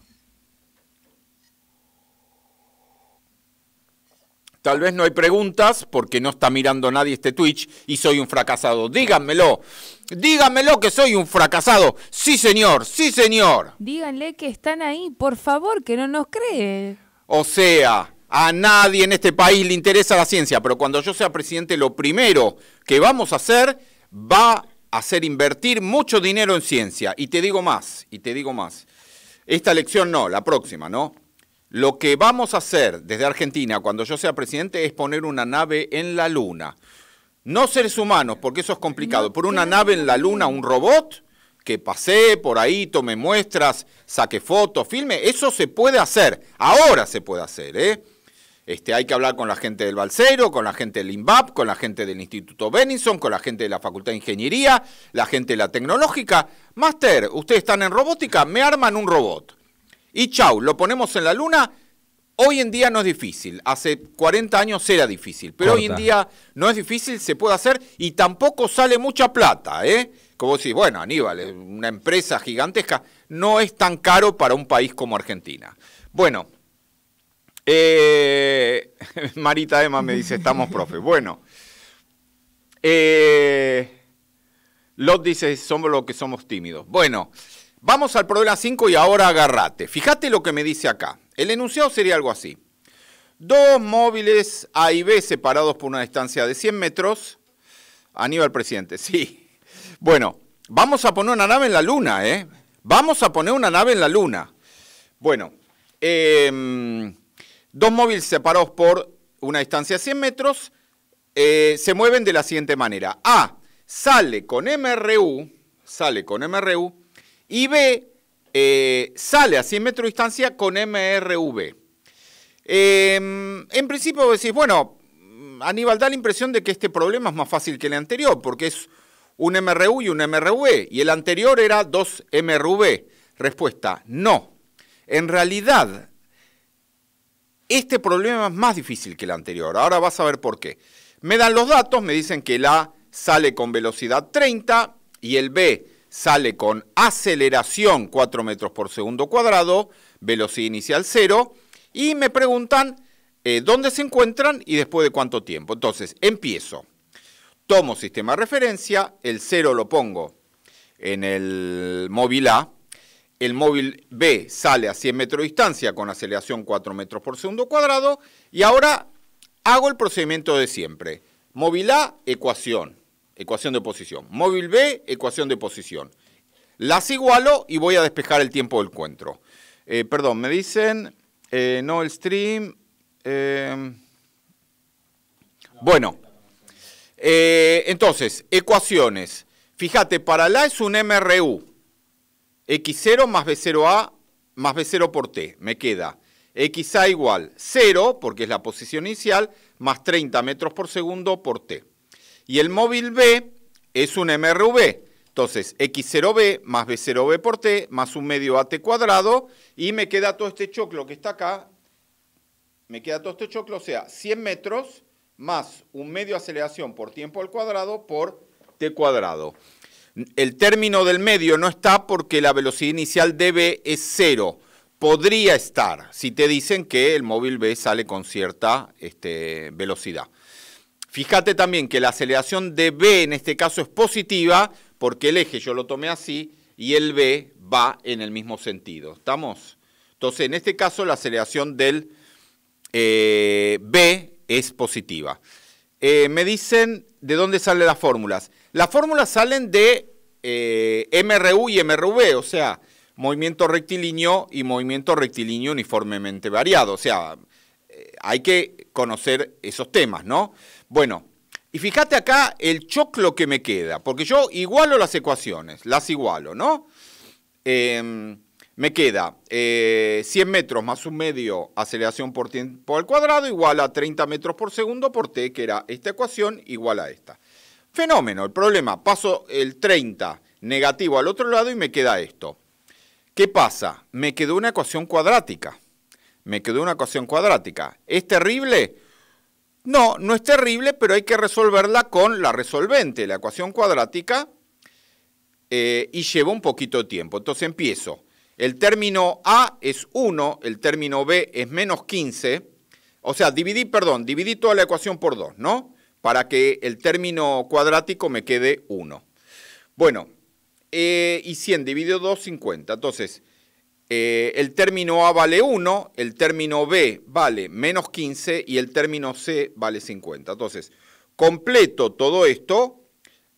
Tal vez no hay preguntas porque no está mirando nadie este Twitch y soy un fracasado. Díganmelo. Díganmelo que soy un fracasado. Sí, señor. Sí, señor. Díganle que están ahí, por favor, que no nos cree. O sea, a nadie en este país le interesa la ciencia, pero cuando yo sea presidente, lo primero que vamos a hacer va a ser invertir mucho dinero en ciencia. Y te digo más, y te digo más. Esta elección no, la próxima, ¿no? Lo que vamos a hacer desde Argentina cuando yo sea presidente es poner una nave en la Luna. No seres humanos, porque eso es complicado. Por una nave en la Luna, un robot que pase por ahí, tome muestras, saque fotos, filme, eso se puede hacer. Ahora se puede hacer, ¿eh? Este, hay que hablar con la gente del balcero, con la gente del INVAP, con la gente del Instituto Benison, con la gente de la Facultad de Ingeniería, la gente de la Tecnológica. Master, ustedes están en robótica, me arman un robot. Y chau, lo ponemos en la luna. Hoy en día no es difícil, hace 40 años era difícil, pero hoy en día no es difícil, se puede hacer y tampoco sale mucha plata, ¿eh? Como si, bueno, Aníbal, una empresa gigantesca, no es tan caro para un país como Argentina. Bueno, eh, Marita Emma me dice, estamos profe. Bueno, eh, Lot dice, somos lo que somos tímidos. Bueno. Vamos al problema 5 y ahora agarrate. Fíjate lo que me dice acá. El enunciado sería algo así. Dos móviles A y B separados por una distancia de 100 metros. Aníbal Presidente, sí. Bueno, vamos a poner una nave en la luna, ¿eh? Vamos a poner una nave en la luna. Bueno, em, dos móviles separados por una distancia de 100 metros eh, se mueven de la siguiente manera. A sale con MRU, sale con MRU, y B eh, sale a 100 metros de distancia con MRV. Em, en principio decís, bueno, mm, Aníbal da la impresión de que este problema es más fácil que el anterior, porque es un MRU y un MRV, y el anterior era dos MRV. Respuesta, no. En realidad, este problema es más difícil que el anterior. Ahora vas a ver por qué. Me dan los datos, me dicen que el A sale con velocidad 30 y el B sale con aceleración 4 metros por segundo cuadrado, velocidad inicial 0, y me preguntan eh, dónde se encuentran y después de cuánto tiempo. Entonces, empiezo. Tomo sistema de referencia, el 0 lo pongo en el móvil A, el móvil B sale a 100 metros de distancia con aceleración 4 metros por segundo cuadrado, y ahora hago el procedimiento de siempre. Móvil A, ecuación ecuación de posición. Móvil B, ecuación de posición. Las igualo y voy a despejar el tiempo del encuentro. Eh, perdón, me dicen, eh, no el stream. Eh, bueno, entonces, ecuaciones. Fíjate, para la es un MRU. X0 más B0A más B0 por T. Me queda XA igual 0, porque es la posición inicial, más 30 metros por segundo por T. Y el móvil B es un MRV. Entonces, X0B más B0B por T más un medio AT cuadrado y me queda todo este choclo que está acá, me queda todo este choclo, o sea, 100 metros más un medio aceleración por tiempo al cuadrado por T cuadrado. El término del medio no está porque la velocidad inicial de B es cero. Podría estar si te dicen que el móvil B sale con cierta este, velocidad. Fíjate también que la aceleración de B en este caso es positiva porque el eje yo lo tomé así y el B va en el mismo sentido. ¿Estamos? Entonces, en este caso la aceleración del eh, B es positiva. Eh, me dicen de dónde salen las fórmulas. Las fórmulas salen de eh, MRU y MRV, o sea, movimiento rectilíneo y movimiento rectilíneo uniformemente variado. O sea, hay que conocer esos temas, ¿no? Bueno, y fíjate acá el choclo que me queda, porque yo igualo las ecuaciones, las igualo, ¿no? Em, me queda 100 eh, metros más un medio aceleración por tiempo al cuadrado igual a 30 metros por segundo por t, que era esta ecuación, igual a esta. Fenómeno, el problema, paso el 30 negativo al otro lado y me queda esto. ¿Qué pasa? Me quedó una ecuación cuadrática. Me quedó una ecuación cuadrática. ¿Es terrible? No, no es terrible, pero hay que resolverla con la resolvente, la ecuación cuadrática, eh, y lleva un poquito de tiempo. Entonces empiezo. El término A es 1, el término B es menos 15. O sea, dividí, perdón, dividí toda la ecuación por 2, ¿no? Para que el término cuadrático me quede 1. Bueno, eh, y 100 dividido 2, 50. Entonces, eh, el término A vale 1, el término B vale menos 15 y el término C vale 50. Entonces, completo todo esto,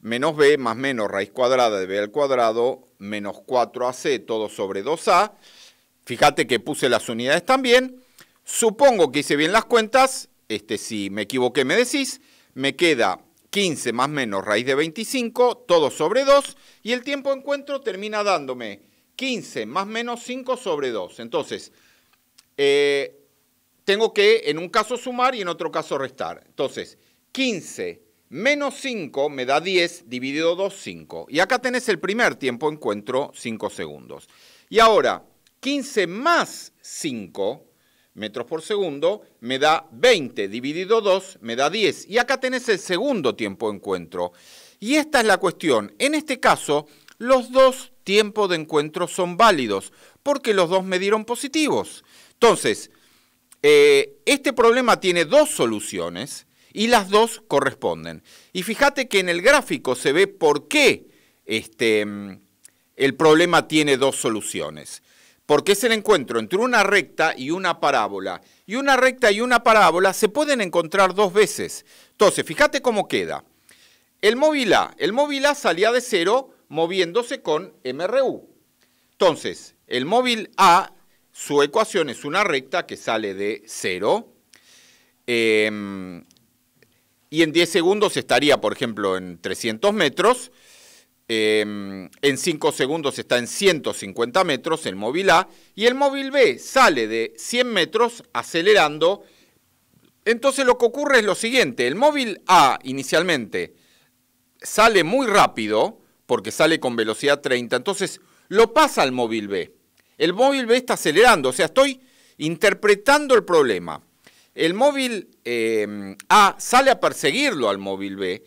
menos B más menos raíz cuadrada de B al cuadrado, menos 4AC, todo sobre 2A. Fíjate que puse las unidades también. Supongo que hice bien las cuentas, este, si me equivoqué me decís, me queda 15 más menos raíz de 25, todo sobre 2, y el tiempo encuentro termina dándome 15 más menos 5 sobre 2. Entonces, eh, tengo que en un caso sumar y en otro caso restar. Entonces, 15 menos 5 me da 10 dividido 2, 5. Y acá tenés el primer tiempo encuentro, 5 segundos. Y ahora, 15 más 5 metros por segundo me da 20 dividido 2 me da 10. Y acá tenés el segundo tiempo encuentro. Y esta es la cuestión. En este caso, los dos tiempos de encuentro son válidos porque los dos me dieron positivos. Entonces, eh, este problema tiene dos soluciones y las dos corresponden. Y fíjate que en el gráfico se ve por qué este, el problema tiene dos soluciones. Porque es el encuentro entre una recta y una parábola. Y una recta y una parábola se pueden encontrar dos veces. Entonces, fíjate cómo queda. El móvil A. El móvil A salía de cero moviéndose con MRU. Entonces, el móvil A, su ecuación es una recta que sale de 0 em, y en 10 segundos estaría, por ejemplo, en 300 metros. Em, en 5 segundos está en 150 metros el móvil A y el móvil B sale de 100 metros acelerando. Entonces lo que ocurre es lo siguiente, el móvil A inicialmente sale muy rápido, porque sale con velocidad 30. Entonces lo pasa al móvil B. El móvil B está acelerando, o sea, estoy interpretando el problema. El móvil eh, A sale a perseguirlo al móvil B.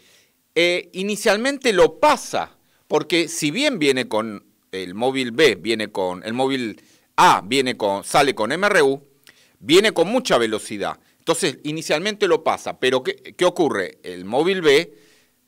Eh, inicialmente lo pasa, porque si bien viene con el móvil B, viene con el móvil A, viene con, sale con MRU, viene con mucha velocidad. Entonces, inicialmente lo pasa, pero ¿qué, ocurre? El móvil B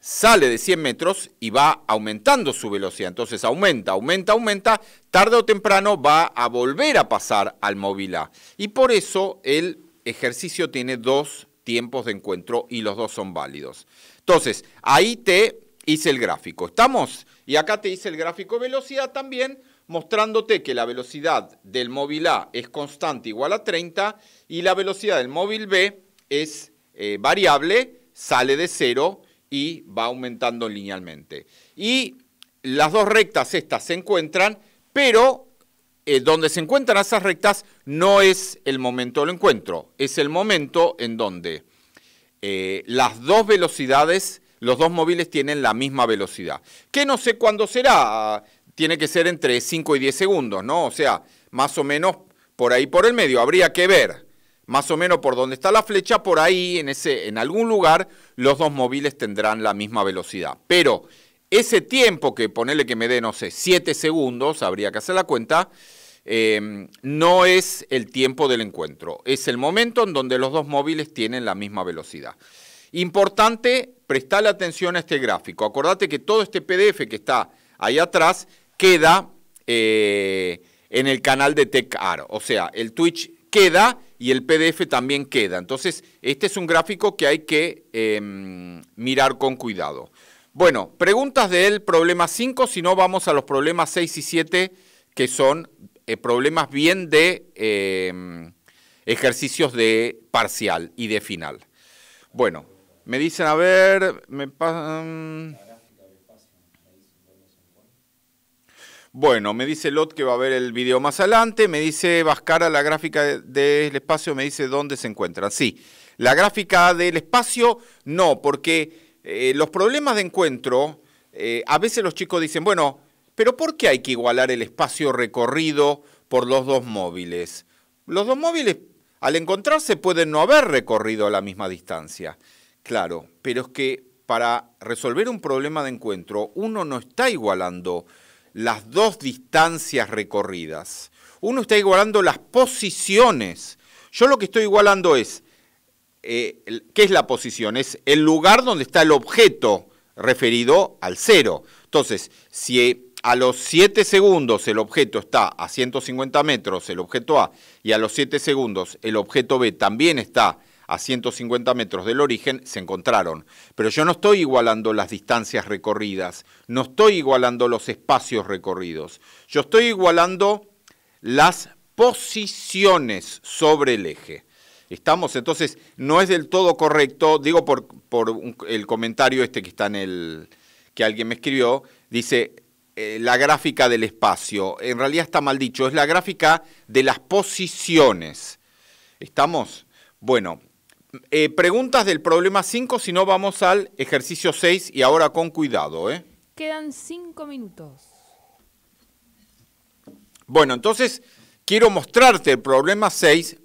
sale de 100 metros y va aumentando su velocidad. Entonces aumenta, aumenta, aumenta, tarde o temprano va a volver a pasar al móvil A. Y por eso el ejercicio tiene dos tiempos de encuentro y los dos son válidos. Entonces, ahí te hice el gráfico. ¿Estamos? Y acá te hice el gráfico velocidad también, mostrándote que la velocidad del móvil A es constante igual a 30 y la velocidad del móvil B es eh, variable, sale de 0 y va aumentando linealmente. Y las dos rectas estas se encuentran, pero eh, donde se encuentran esas rectas no es el momento del encuentro, es el momento en donde eh, las dos velocidades, los dos móviles tienen la misma velocidad. Que no sé cuándo será, tiene que ser entre 5 y 10 segundos, ¿no? O sea, más o menos por ahí por el medio, habría que ver más o menos por donde está la flecha, por ahí, en, ese, en algún lugar, los dos móviles tendrán la misma velocidad. Pero ese tiempo que ponerle que me dé, no sé, 7 segundos, habría que hacer la cuenta, eh, no es el tiempo del encuentro, es el momento en donde los dos móviles tienen la misma velocidad. Importante prestarle atención a este gráfico. Acordate que todo este PDF que está ahí atrás queda eh, en el canal de TechArt. O sea, el Twitch queda y el PDF también queda. Entonces, este es un gráfico que hay que em, mirar con cuidado. Bueno, preguntas del problema 5, si no vamos a los problemas 6 y 7, que son eh, problemas bien de em, ejercicios de parcial y de final. Bueno, me dicen, a ver, me pasan... Mm, Bueno, me dice Lot que va a ver el video más adelante, me dice Vascara la gráfica del espacio, me dice dónde se encuentran. Sí, la gráfica del espacio no, porque eh, los problemas de encuentro, eh, a veces los chicos dicen, bueno, pero ¿por qué hay que igualar el espacio recorrido por los dos móviles? Los dos móviles al encontrarse pueden no haber recorrido la misma distancia. Claro, pero es que para resolver un problema de encuentro uno no está igualando las dos distancias recorridas. Uno está igualando las posiciones. Yo lo que estoy igualando es, eh, ¿qué es la posición? Es el lugar donde está el objeto referido al cero. Entonces, si a los 7 segundos el objeto está a 150 metros, el objeto A, y a los 7 segundos el objeto B también está a 150 metros del origen, se encontraron. Pero yo no estoy igualando las distancias recorridas, no estoy igualando los espacios recorridos, yo estoy igualando las posiciones sobre el eje. Estamos, entonces, no es del todo correcto, digo por, por el comentario este que está en el, que alguien me escribió, dice, eh, la gráfica del espacio, en realidad está mal dicho, es la gráfica de las posiciones. ¿Estamos? Bueno, eh, preguntas del problema 5, si no vamos al ejercicio 6 y ahora con cuidado. ¿eh? Quedan 5 minutos. Bueno, entonces quiero mostrarte el problema 6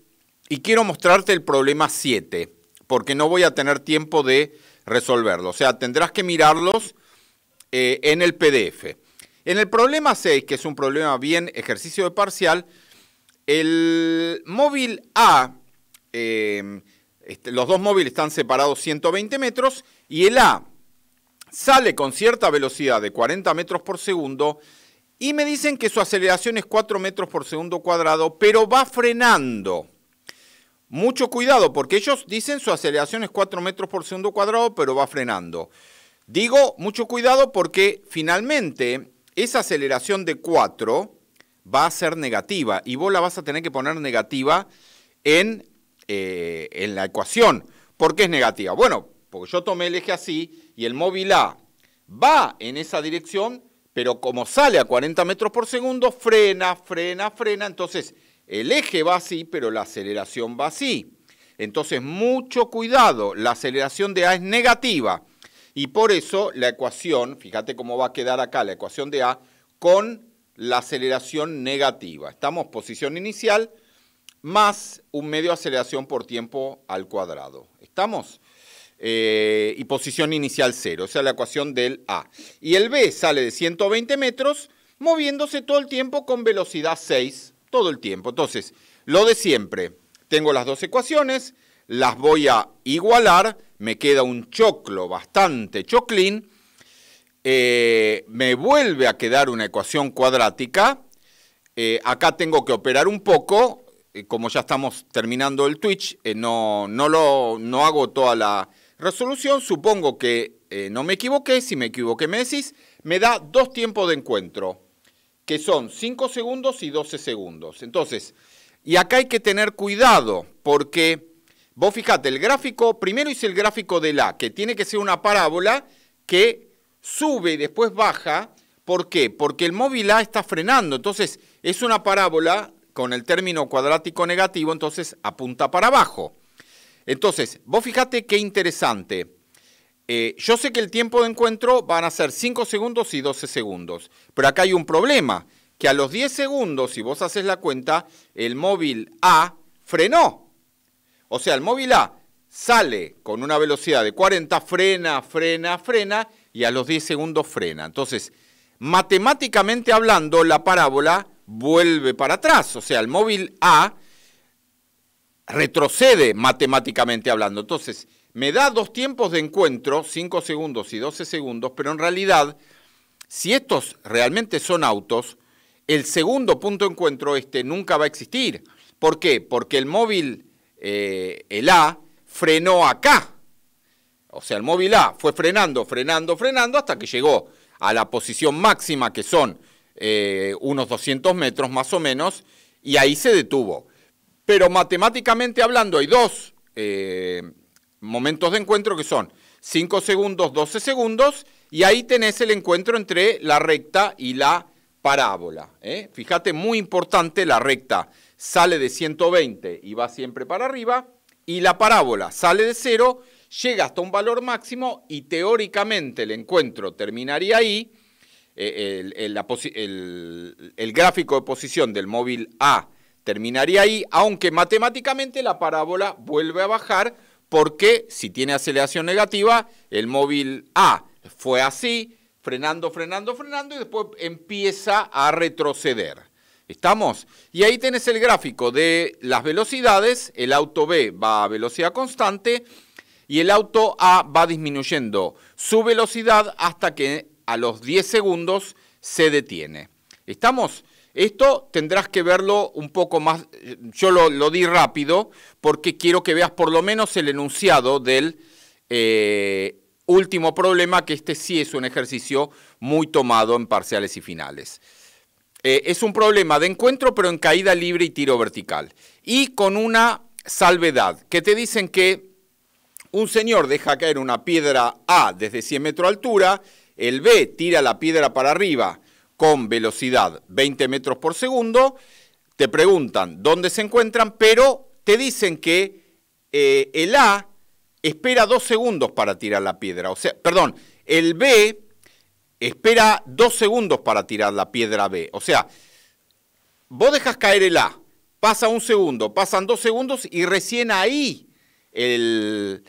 y quiero mostrarte el problema 7, porque no voy a tener tiempo de resolverlo. O sea, tendrás que mirarlos eh, en el PDF. En el problema 6, que es un problema bien ejercicio de parcial, el móvil A... Este, los dos móviles están separados 120 metros y el A sale con cierta velocidad de 40 metros por segundo y me dicen que su aceleración es 4 metros por segundo cuadrado, pero va frenando. Mucho cuidado, porque ellos dicen su aceleración es 4 metros por segundo cuadrado, pero va frenando. Digo mucho cuidado porque finalmente esa aceleración de 4 va a ser negativa y vos la vas a tener que poner negativa en eh, en la ecuación. ¿Por qué es negativa? Bueno, porque yo tomé el eje así y el móvil A va en esa dirección, pero como sale a 40 metros por segundo, frena, frena, frena. Entonces, el eje va así, pero la aceleración va así. Entonces, mucho cuidado, la aceleración de A es negativa. Y por eso la ecuación, fíjate cómo va a quedar acá la ecuación de A, con la aceleración negativa. Estamos posición inicial, más un medio de aceleración por tiempo al cuadrado. ¿Estamos? Eh, y posición inicial cero, o sea, la ecuación del A. Y el B sale de 120 metros moviéndose todo el tiempo con velocidad 6, todo el tiempo. Entonces, lo de siempre, tengo las dos ecuaciones, las voy a igualar, me queda un choclo bastante choclín, eh, me vuelve a quedar una ecuación cuadrática, eh, acá tengo que operar un poco, eh, como ya estamos terminando el Twitch, eh, no, no, lo, no hago toda la resolución. Supongo que eh, no me equivoqué. Si me equivoqué, me decís. Me da dos tiempos de encuentro, que son 5 segundos y 12 segundos. Entonces, y acá hay que tener cuidado, porque vos fijate, el gráfico, primero hice el gráfico de la que tiene que ser una parábola que sube y después baja. ¿Por qué? Porque el móvil A está frenando. Entonces, es una parábola con el término cuadrático negativo, entonces apunta para abajo. Entonces, vos fíjate qué interesante. Eh, yo sé que el tiempo de encuentro van a ser 5 segundos y 12 segundos, pero acá hay un problema, que a los 10 segundos, si vos haces la cuenta, el móvil A frenó. O sea, el móvil A sale con una velocidad de 40, frena, frena, frena, y a los 10 segundos frena. Entonces, matemáticamente hablando, la parábola vuelve para atrás, o sea, el móvil A retrocede matemáticamente hablando. Entonces, me da dos tiempos de encuentro, 5 segundos y 12 segundos, pero en realidad, si estos realmente son autos, el segundo punto de encuentro este nunca va a existir. ¿Por qué? Porque el móvil, eh, el A, frenó acá. O sea, el móvil A fue frenando, frenando, frenando hasta que llegó a la posición máxima que son eh, unos 200 metros más o menos, y ahí se detuvo. Pero matemáticamente hablando, hay dos eh, momentos de encuentro que son 5 segundos, 12 segundos, y ahí tenés el encuentro entre la recta y la parábola. ¿eh? Fíjate, muy importante, la recta sale de 120 y va siempre para arriba, y la parábola sale de 0, llega hasta un valor máximo y teóricamente el encuentro terminaría ahí, el, el, gráfico de posición del móvil A terminaría ahí, aunque matemáticamente la parábola vuelve a bajar porque si tiene aceleración negativa, el móvil A fue así, frenando, frenando, frenando y después empieza a retroceder. ¿Estamos? Y ahí tenés el gráfico de las velocidades, el auto B va a velocidad constante y el auto A va disminuyendo su velocidad hasta que a los 10 segundos se detiene. ¿Estamos? Esto tendrás que verlo un poco más, yo lo, di rápido porque quiero que veas por lo menos el enunciado del eh, último problema, que este sí es un ejercicio muy tomado en parciales y finales. Eh, es un problema de encuentro, pero en caída libre y tiro vertical. Y con una salvedad, que te dicen que un señor deja caer una piedra A desde 100 metros de altura el B tira la piedra para arriba con velocidad 20 metros por segundo, te preguntan dónde se encuentran, pero te dicen que eh, el A espera dos segundos para tirar la piedra, o sea, perdón, el B espera dos segundos para tirar la piedra B, o sea, vos dejas caer el A, pasa un segundo, pasan dos segundos y recién ahí el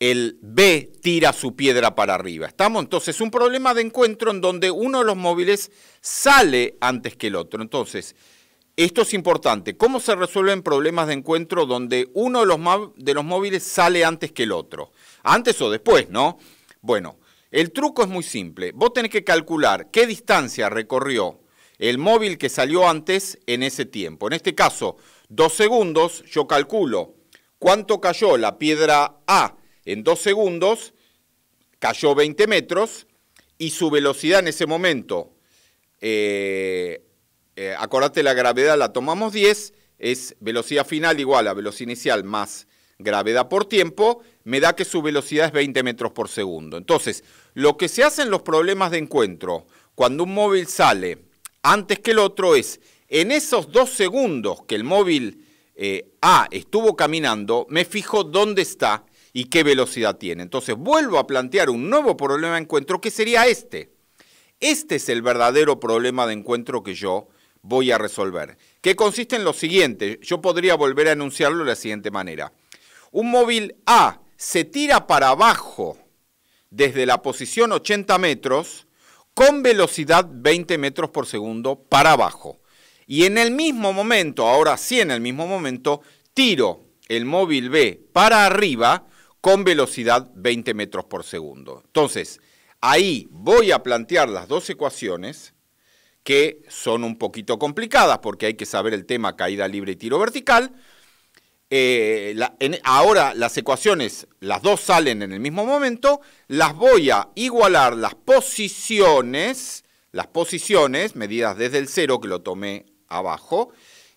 el B tira su piedra para arriba. ¿Estamos? Entonces, un problema de encuentro en donde uno de los móviles sale antes que el otro. Entonces, esto es importante. ¿Cómo se resuelven problemas de encuentro donde uno de los, de los móviles sale antes que el otro? Antes o después, ¿no? Bueno, el truco es muy simple. Vos tenés que calcular qué distancia recorrió el móvil que salió antes en ese tiempo. En este caso, dos segundos, yo calculo cuánto cayó la piedra A en dos segundos, cayó 20 metros y su velocidad en ese momento, eh, eh, acordate la gravedad, la tomamos 10, es velocidad final igual a velocidad inicial más gravedad por tiempo, me da que su velocidad es 20 metros por segundo. Entonces, lo que se hace en los problemas de encuentro, cuando un móvil sale antes que el otro, es en esos dos segundos que el móvil eh, A estuvo caminando, me fijo dónde está y qué velocidad tiene. Entonces vuelvo a plantear un nuevo problema de encuentro que sería este. Este es el verdadero problema de encuentro que yo voy a resolver, que consiste en lo siguiente, yo podría volver a enunciarlo de la siguiente manera. Un móvil A se tira para abajo desde la posición 80 metros con velocidad 20 metros por segundo para abajo. Y en el mismo momento, ahora sí en el mismo momento, tiro el móvil B para arriba con velocidad 20 metros por segundo. Entonces, ahí voy a plantear las dos ecuaciones que son un poquito complicadas porque hay que saber el tema caída libre y tiro vertical. Eh, ahora las ecuaciones, las dos salen en el mismo momento, las voy a igualar las posiciones, las posiciones medidas desde el cero que lo tomé abajo,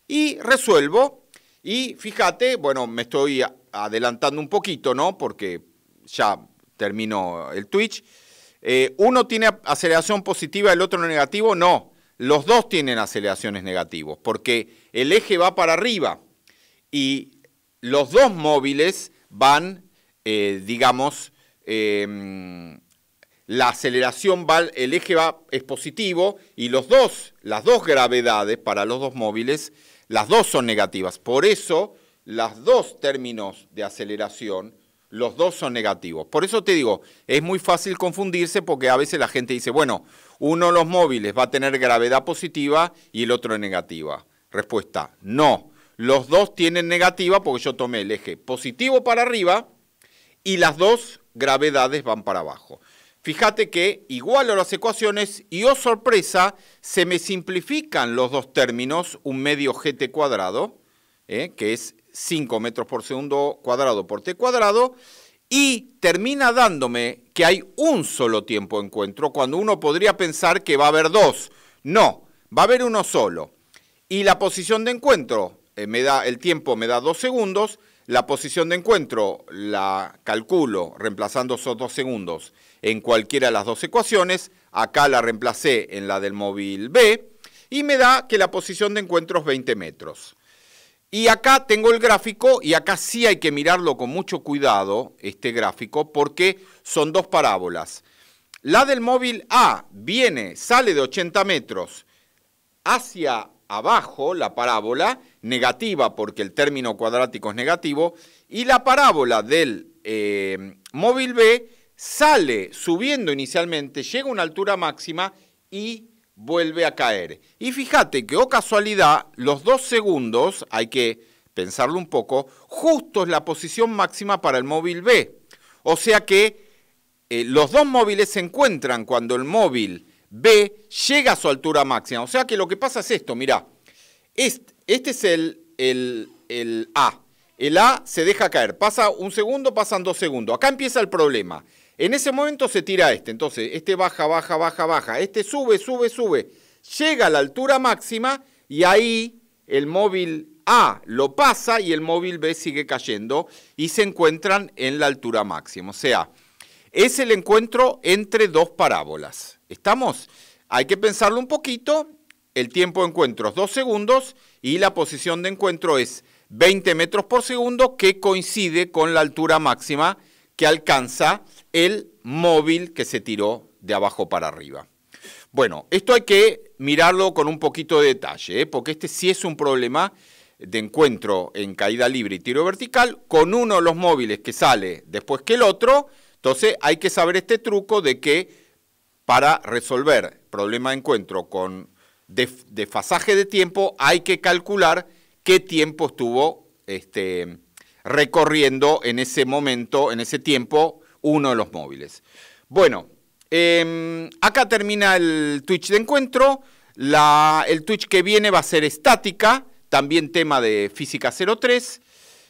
y resuelvo y fíjate, bueno, me estoy adelantando un poquito, ¿no? Porque ya terminó el Twitch. Eh, ¿Uno tiene aceleración positiva, el otro negativo? No, los dos tienen aceleraciones negativas, porque el eje va para arriba y los dos móviles van, eh, digamos, eh, la aceleración va, el eje va, es positivo y los dos, las dos gravedades para los dos móviles las dos son negativas. Por eso, los dos términos de aceleración, los dos son negativos. Por eso te digo, es muy fácil confundirse porque a veces la gente dice, bueno, uno de los móviles va a tener gravedad positiva y el otro negativa. Respuesta, no. Los dos tienen negativa porque yo tomé el eje positivo para arriba y las dos gravedades van para abajo. Fíjate que igualo las ecuaciones y, oh sorpresa, se me simplifican los dos términos, un medio gt cuadrado, eh, que es 5 metros por segundo cuadrado por t cuadrado, y termina dándome que hay un solo tiempo encuentro, cuando uno podría pensar que va a haber dos. No, va a haber uno solo. Y la posición de encuentro, eh, me da, el tiempo me da dos segundos, la posición de encuentro la calculo reemplazando esos dos segundos en cualquiera de las dos ecuaciones, acá la reemplacé en la del móvil B, y me da que la posición de encuentro es 20 metros. Y acá tengo el gráfico, y acá sí hay que mirarlo con mucho cuidado, este gráfico, porque son dos parábolas. La del móvil A viene, sale de 80 metros hacia abajo, la parábola, negativa porque el término cuadrático es negativo, y la parábola del eh, móvil B sale subiendo inicialmente, llega a una altura máxima y vuelve a caer. Y fíjate que, o oh casualidad, los dos segundos, hay que pensarlo un poco, justo es la posición máxima para el móvil B. O sea que eh, los dos móviles se encuentran cuando el móvil B llega a su altura máxima. O sea que lo que pasa es esto, mirá, este, es el, el A. El A se deja caer, pasa un segundo, pasan dos segundos. Acá empieza el problema. En ese momento se tira este, entonces este baja, baja, baja, baja, este sube, sube, sube, llega a la altura máxima y ahí el móvil A lo pasa y el móvil B sigue cayendo y se encuentran en la altura máxima. O sea, es el encuentro entre dos parábolas. ¿Estamos? Hay que pensarlo un poquito. El tiempo de encuentro es dos segundos y la posición de encuentro es 20 metros por segundo que coincide con la altura máxima que alcanza el móvil que se tiró de abajo para arriba. Bueno, esto hay que mirarlo con un poquito de detalle, ¿eh? porque este sí es un problema de encuentro en caída libre y tiro vertical, con uno de los móviles que sale después que el otro, entonces hay que saber este truco de que para resolver problema de encuentro con desfasaje de tiempo hay que calcular qué tiempo estuvo este, recorriendo en ese momento, en ese tiempo, uno de los móviles. Bueno, em, acá termina el Twitch de encuentro. La, el Twitch que viene va a ser estática, también tema de física 03.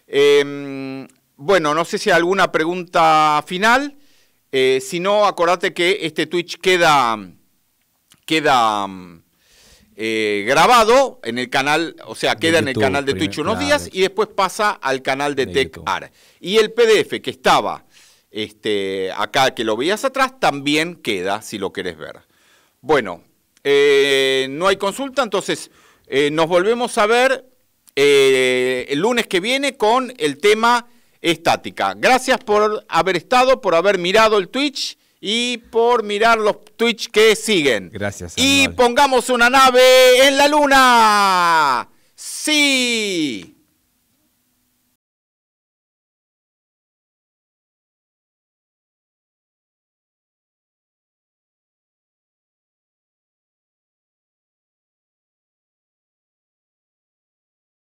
Em, bueno, no sé si hay alguna pregunta final. Eh, si no, acordate que este Twitch queda, queda eh, grabado en el canal, o sea, queda en el canal de Twitch unos días y después pasa al canal de, de Y el PDF que estaba este, acá, que lo veías atrás, también queda si lo querés ver. Bueno, eh, no hay consulta, entonces eh, nos volvemos a ver el lunes que viene con el tema estática. Gracias por haber estado, por haber mirado el Twitch y por mirar los Twitch que siguen. Gracias. Y pongamos una nave en la luna. Sí.